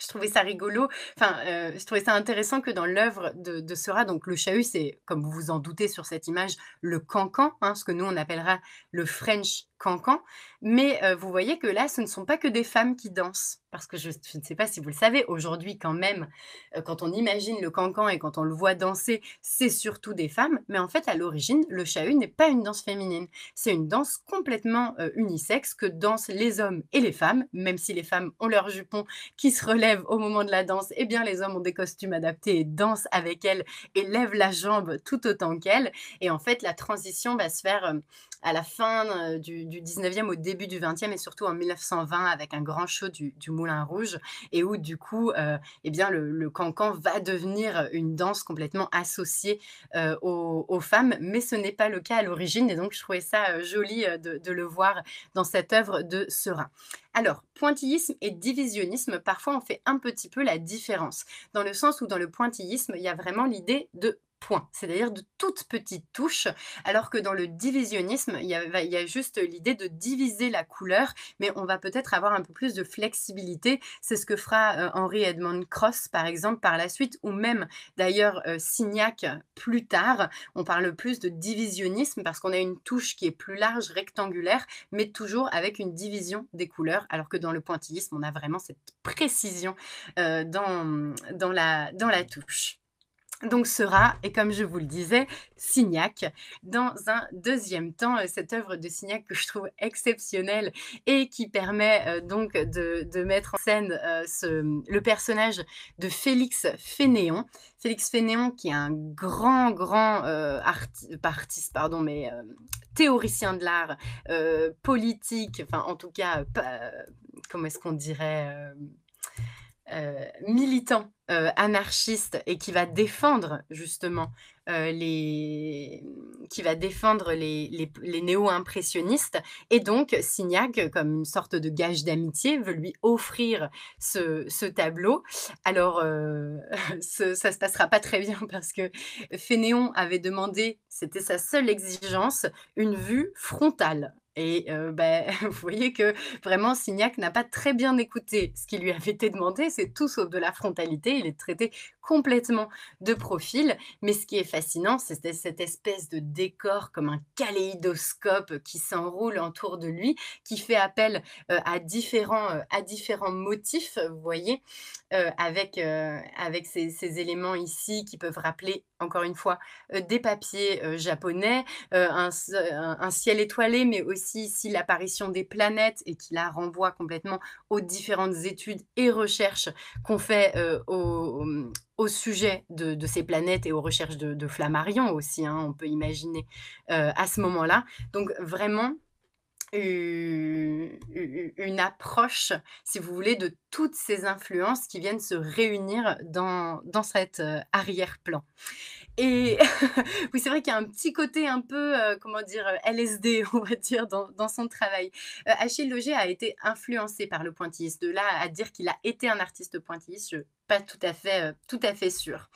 je trouvais ça rigolo, enfin, euh, je trouvais ça intéressant que dans l'œuvre de, de Sora, donc le chahut, c'est, comme vous vous en doutez sur cette image, le cancan, hein, ce que nous on appellera le French cancan. Mais euh, vous voyez que là, ce ne sont pas que des femmes qui dansent. Parce que je, ne sais pas si vous le savez, aujourd'hui quand même, euh, quand on imagine le cancan et quand on le voit danser, c'est surtout des femmes. Mais en fait, à l'origine, le chahut n'est pas une danse féminine. C'est une danse complètement euh, unisexe que dansent les hommes et les femmes. Même si les femmes ont leur jupon qui se relève au moment de la danse, et eh bien les hommes ont des costumes adaptés et dansent avec elles et lèvent la jambe tout autant qu'elles. Et en fait, la transition va se faire à la fin du du 19e au début du 20e et surtout en 1920 avec un grand show du, Moulin Rouge et où du coup euh, eh bien, le, cancan va devenir une danse complètement associée euh, aux, femmes, mais ce n'est pas le cas à l'origine et donc je trouvais ça euh, joli euh, de, le voir dans cette œuvre de Serin. Alors, pointillisme et divisionnisme, parfois on fait un petit peu la différence, dans le sens où dans le pointillisme, il y a vraiment l'idée de c'est-à-dire de toutes petites touches, alors que dans le divisionnisme, il y a, juste l'idée de diviser la couleur, mais on va peut-être avoir un peu plus de flexibilité. C'est ce que fera euh, Henri Edmond Cross, par exemple, par la suite, ou même d'ailleurs euh, Signac plus tard. On parle plus de divisionnisme parce qu'on a une touche qui est plus large, rectangulaire, mais toujours avec une division des couleurs, alors que dans le pointillisme, on a vraiment cette précision euh, dans la touche donc sera, et comme je vous le disais, Signac. Dans un deuxième temps, euh, cette œuvre de Signac que je trouve exceptionnelle et qui permet euh, donc de, mettre en scène euh, ce, le personnage de Félix Fénéon. Félix Fénéon qui est un grand, grand artiste, pardon, mais théoricien de l'art, politique, enfin en tout cas, comment est-ce qu'on dirait euh, militant euh, anarchiste et qui va défendre justement euh, les qui va défendre les, les, néo-impressionnistes et donc Signac comme une sorte de gage d'amitié veut lui offrir ce, tableau alors ça ce, ça se passera pas très bien parce que Fénéon avait demandé c'était sa seule exigence une vue frontale et bah, vous voyez que vraiment Signac n'a pas très bien écouté ce qui lui avait été demandé, c'est tout sauf de la frontalité, il est traité complètement de profil. Mais ce qui est fascinant, c'est cette espèce de décor comme un kaléidoscope qui s'enroule autour de lui, qui fait appel à, différents, à différents motifs, vous voyez, avec, avec ces, éléments ici qui peuvent rappeler, encore une fois, des papiers japonais, un ciel étoilé, mais aussi si l'apparition des planètes et qui la renvoie complètement aux différentes études et recherches qu'on fait euh, au, sujet de, ces planètes et aux recherches de, Flammarion aussi, hein, on peut imaginer euh, à ce moment-là. Donc vraiment, une approche, si vous voulez, de toutes ces influences qui viennent se réunir dans cet euh, arrière-plan. Et oui, c'est vrai qu'il y a un petit côté un peu, euh, comment dire, euh, LSD, on va dire, dans, son travail. Euh, Achille Loger a été influencé par le pointilliste. De là à dire qu'il a été un artiste pointilliste, je pas tout à fait, tout à fait sûr.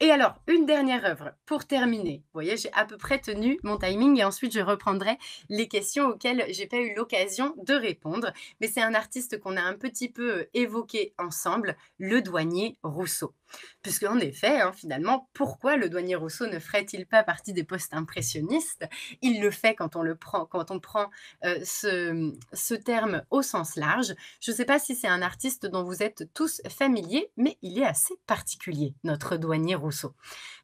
Et alors, une dernière œuvre pour terminer. Vous voyez, j'ai à peu près tenu mon timing et ensuite je reprendrai les questions auxquelles j'ai pas eu l'occasion de répondre. Mais c'est un artiste qu'on a un petit peu évoqué ensemble, le douanier Rousseau. Puisque en effet, hein, finalement, pourquoi le douanier Rousseau ne ferait-il pas partie des post-impressionnistes Il le fait quand on le prend, quand on prend euh, ce, terme au sens large. Je ne sais pas si c'est un artiste dont vous êtes tous familiers, mais il est assez particulier, notre douanier Rousseau.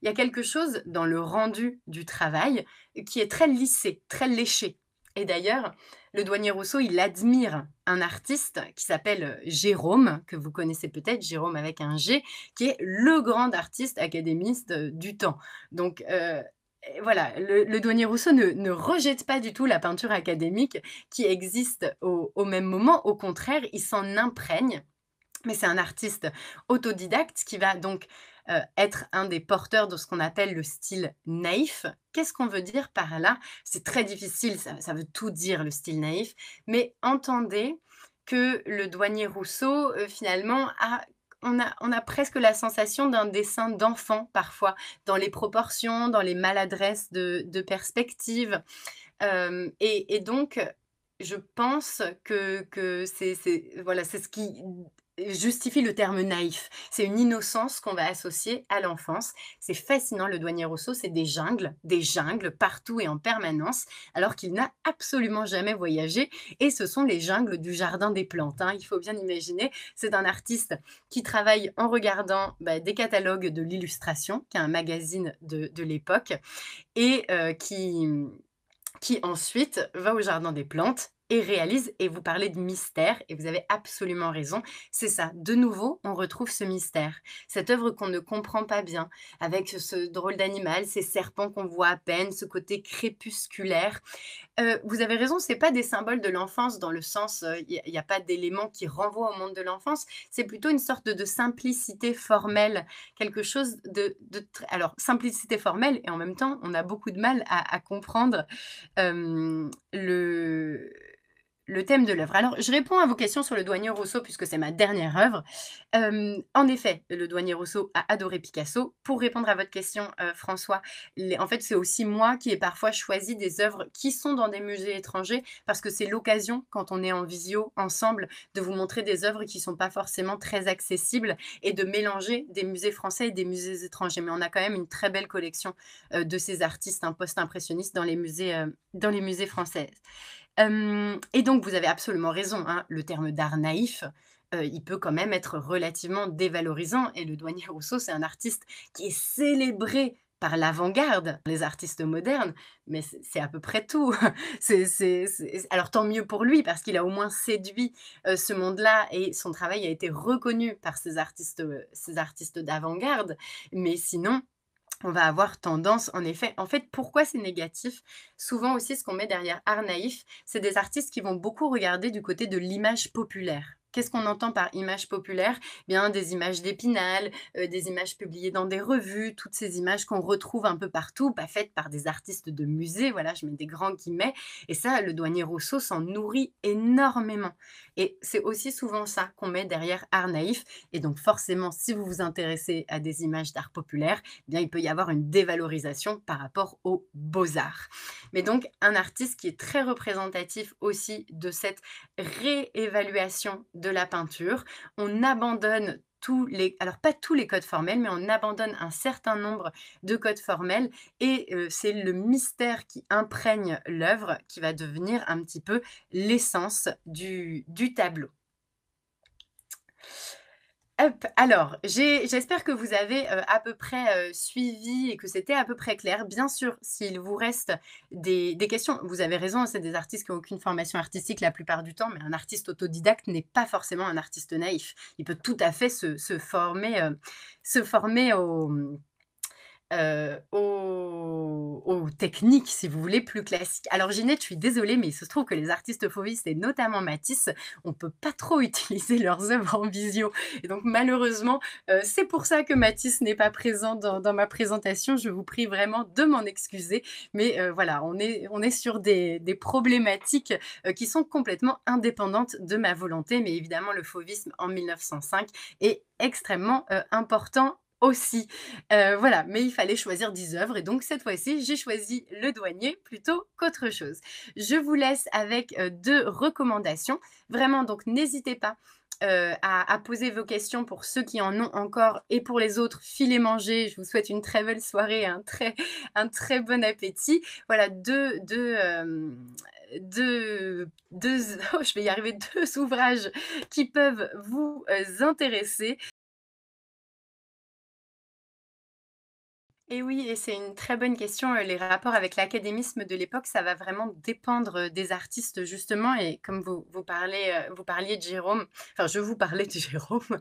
Il y a quelque chose dans le rendu du travail qui est très lissé, très léché. Et d'ailleurs, le douanier Rousseau, il admire un artiste qui s'appelle euh, Jérôme, que vous connaissez peut-être, Jérôme avec un G, qui est le grand artiste académiste euh, du temps. Donc, euh, voilà, le, douanier Rousseau ne, rejette pas du tout la peinture académique qui existe au même moment. Au contraire, il s'en imprègne. Mais c'est un artiste autodidacte qui va donc euh, être un des porteurs de ce qu'on appelle le style naïf. Qu'est-ce qu'on veut dire par là C'est très difficile, ça, veut tout dire le style naïf, mais entendez que le douanier Rousseau, euh, finalement, a on a, presque la sensation d'un dessin d'enfant parfois, dans les proportions, dans les maladresses de, perspective. Euh, et, donc, je pense que, que c'est, voilà, c'est ce qui justifie le terme naïf. C'est une innocence qu'on va associer à l'enfance. C'est fascinant, le douanier Rousseau, c'est des jungles, des jungles partout et en permanence, alors qu'il n'a absolument jamais voyagé. Et ce sont les jungles du jardin des plantes. Hein. Il faut bien imaginer, c'est un artiste qui travaille en regardant bah, des catalogues de l'illustration, qui est un magazine de, l'époque, et euh, qui qui ensuite va au jardin des plantes et réalise. Et vous parlez de mystère, et vous avez absolument raison. C'est ça. De nouveau, on retrouve ce mystère. Cette œuvre qu'on ne comprend pas bien, avec ce drôle d'animal, ces serpents qu'on voit à peine, ce côté crépusculaire. Euh, vous avez raison, c'est pas des symboles de l'enfance dans le sens, il euh, n'y a, pas d'éléments qui renvoient au monde de l'enfance. C'est plutôt une sorte de, simplicité formelle, quelque chose de, alors simplicité formelle et en même temps, on a beaucoup de mal à, comprendre euh, le le thème de l'œuvre. Alors, je réponds à vos questions sur le douanier Rousseau, puisque c'est ma dernière œuvre. Euh, en effet, le douanier Rousseau a adoré Picasso. Pour répondre à votre question, euh, François, en fait, c'est aussi moi qui ai parfois choisi des œuvres qui sont dans des musées étrangers, parce que c'est l'occasion, quand on est en visio ensemble, de vous montrer des œuvres qui ne sont pas forcément très accessibles et de mélanger des musées français et des musées étrangers. Mais on a quand même une très belle collection euh, de ces artistes un post-impressionnistes dans les musées, dans les musées français et donc, vous avez absolument raison, hein, le terme d'art naïf, euh, il peut quand même être relativement dévalorisant. Et le douanier Rousseau, c'est un artiste qui est célébré par l'avant-garde, les artistes modernes, mais c'est à peu près tout. Alors tant mieux pour lui, parce qu'il a au moins séduit euh, ce monde-là et son travail a été reconnu par ces artistes, euh, ces artistes d'avant-garde. Mais sinon, on va avoir tendance, en effet. En fait, pourquoi c'est négatif Souvent aussi, ce qu'on met derrière art naïf, c'est des artistes qui vont beaucoup regarder du côté de l'image populaire. Qu'est-ce qu'on entend par images populaires Bien des images d'épinal, euh, des images publiées dans des revues, toutes ces images qu'on retrouve un peu partout, pas bah, faites par des artistes de musée, voilà, je mets des grands guillemets. Et ça, le douanier Rousseau s'en nourrit énormément. Et c'est aussi souvent ça qu'on met derrière art naïf. Et donc forcément, si vous vous intéressez à des images d'art populaire, eh bien il peut y avoir une dévalorisation par rapport aux beaux-arts. Mais donc un artiste qui est très représentatif aussi de cette réévaluation de la peinture. On abandonne tous les, alors pas tous les codes formels, mais on abandonne un certain nombre de codes formels et euh, c'est le mystère qui imprègne l'œuvre qui va devenir un petit peu l'essence du tableau alors, j'espère que vous avez euh, à peu près euh, suivi et que c'était à peu près clair. Bien sûr, s'il vous reste des, questions, vous avez raison, c'est des artistes qui n'ont aucune formation artistique la plupart du temps, mais un artiste autodidacte n'est pas forcément un artiste naïf. Il peut tout à fait se, former, euh, se former au euh, aux techniques, si vous voulez, plus classiques. Alors Ginette, je suis désolée, mais il se trouve que les artistes fauvistes et notamment Matisse, on peut pas trop utiliser leurs œuvres en visio et donc malheureusement, euh, c'est pour ça que Matisse n'est pas présent dans ma présentation. Je vous prie vraiment de m'en excuser, mais euh, voilà, on est on est sur des problématiques, qui sont complètement indépendantes de ma volonté, mais évidemment le fauvisme en 1905 est extrêmement, important aussi. Euh, voilà, mais il fallait choisir 10 œuvres et donc cette fois-ci, j'ai choisi Le Douanier plutôt qu'autre chose. Je vous laisse avec euh, deux recommandations. Vraiment, donc n'hésitez pas. Euh, à, poser vos questions pour ceux qui en ont encore et pour les autres, filez manger. Je vous souhaite une très belle soirée, un très, un très bon appétit. Voilà, deux, deux oh, je vais y arriver, deux ouvrages qui peuvent vous intéresser. Et oui, et c'est une très bonne question. Euh, les rapports avec l'académisme de l'époque, ça va vraiment dépendre euh, des artistes, justement. Et comme vous, vous, parlez, euh, vous parliez de Jérôme, enfin, je vous parlais de Jérôme,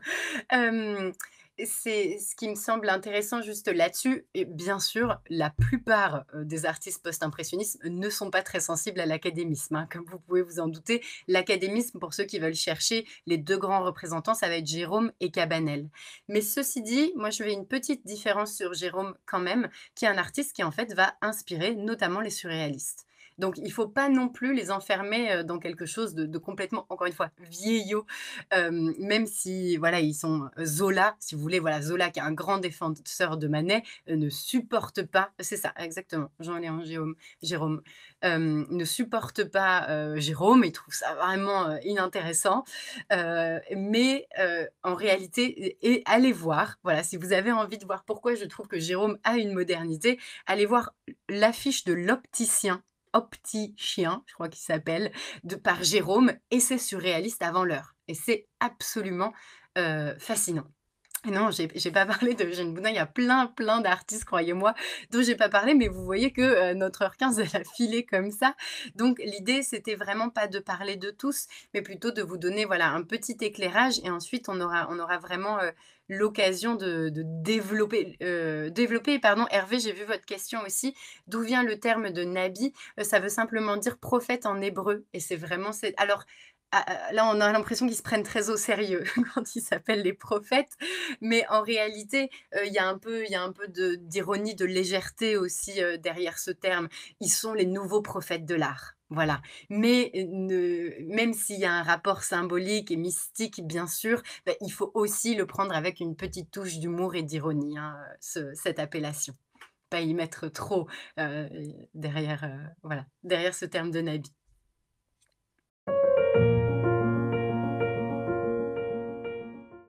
c'est ce qui me semble intéressant juste là-dessus. Et bien sûr, la plupart des artistes post-impressionnistes ne sont pas très sensibles à l'académisme, hein. comme vous pouvez vous en douter. L'académisme, pour ceux qui veulent chercher les deux grands représentants, ça va être Jérôme et Cabanel. Mais ceci dit, moi, je fais une petite différence sur Jérôme quand même, qui est un artiste qui en fait va inspirer notamment les surréalistes. Donc, il ne faut pas non plus les enfermer dans quelque chose de, complètement, encore une fois, vieillot, même si, voilà, ils sont Zola, si vous voulez, voilà, Zola, qui est un grand défenseur de Manet, ne supporte pas, c'est ça, exactement, Jean-Léon Jérôme, Jérôme ne supporte pas Jérôme, il trouve ça vraiment inintéressant, mais en réalité, et allez voir, voilà, si vous avez envie de voir pourquoi je trouve que Jérôme a une modernité, allez voir l'affiche de l'opticien Opti Chien, je crois qu'il s'appelle, de par Jérôme, et c'est surréaliste avant l'heure. Et c'est absolument euh, fascinant. Non, j'ai, pas parlé de Jeanne Boudin. Il y a plein, plein d'artistes, croyez-moi, dont j'ai pas parlé, mais vous voyez que euh, notre heure 15, elle a filé comme ça. Donc, l'idée, c'était vraiment pas de parler de tous, mais plutôt de vous donner, voilà, un petit éclairage. Et ensuite, on aura, on aura vraiment euh, l'occasion de, développer, euh, développer. Pardon, Hervé, j'ai vu votre question aussi. D'où vient le terme de Nabi euh, Ça veut simplement dire prophète en hébreu. Et c'est vraiment. c'est Alors, ah, ah, là, on a l'impression qu'ils se prennent très au sérieux quand ils s'appellent les prophètes, mais en réalité, euh, il y a un peu, y a un peu d'ironie, de, légèreté aussi derrière ce terme. Ils sont les nouveaux prophètes de l'art. Voilà. Mais même s'il y a un rapport symbolique et mystique, bien sûr, bah, il faut aussi le prendre avec une petite touche d'humour et d'ironie, hein, cette appellation. Pas y mettre trop derrière, voilà, derrière ce terme de Nabi.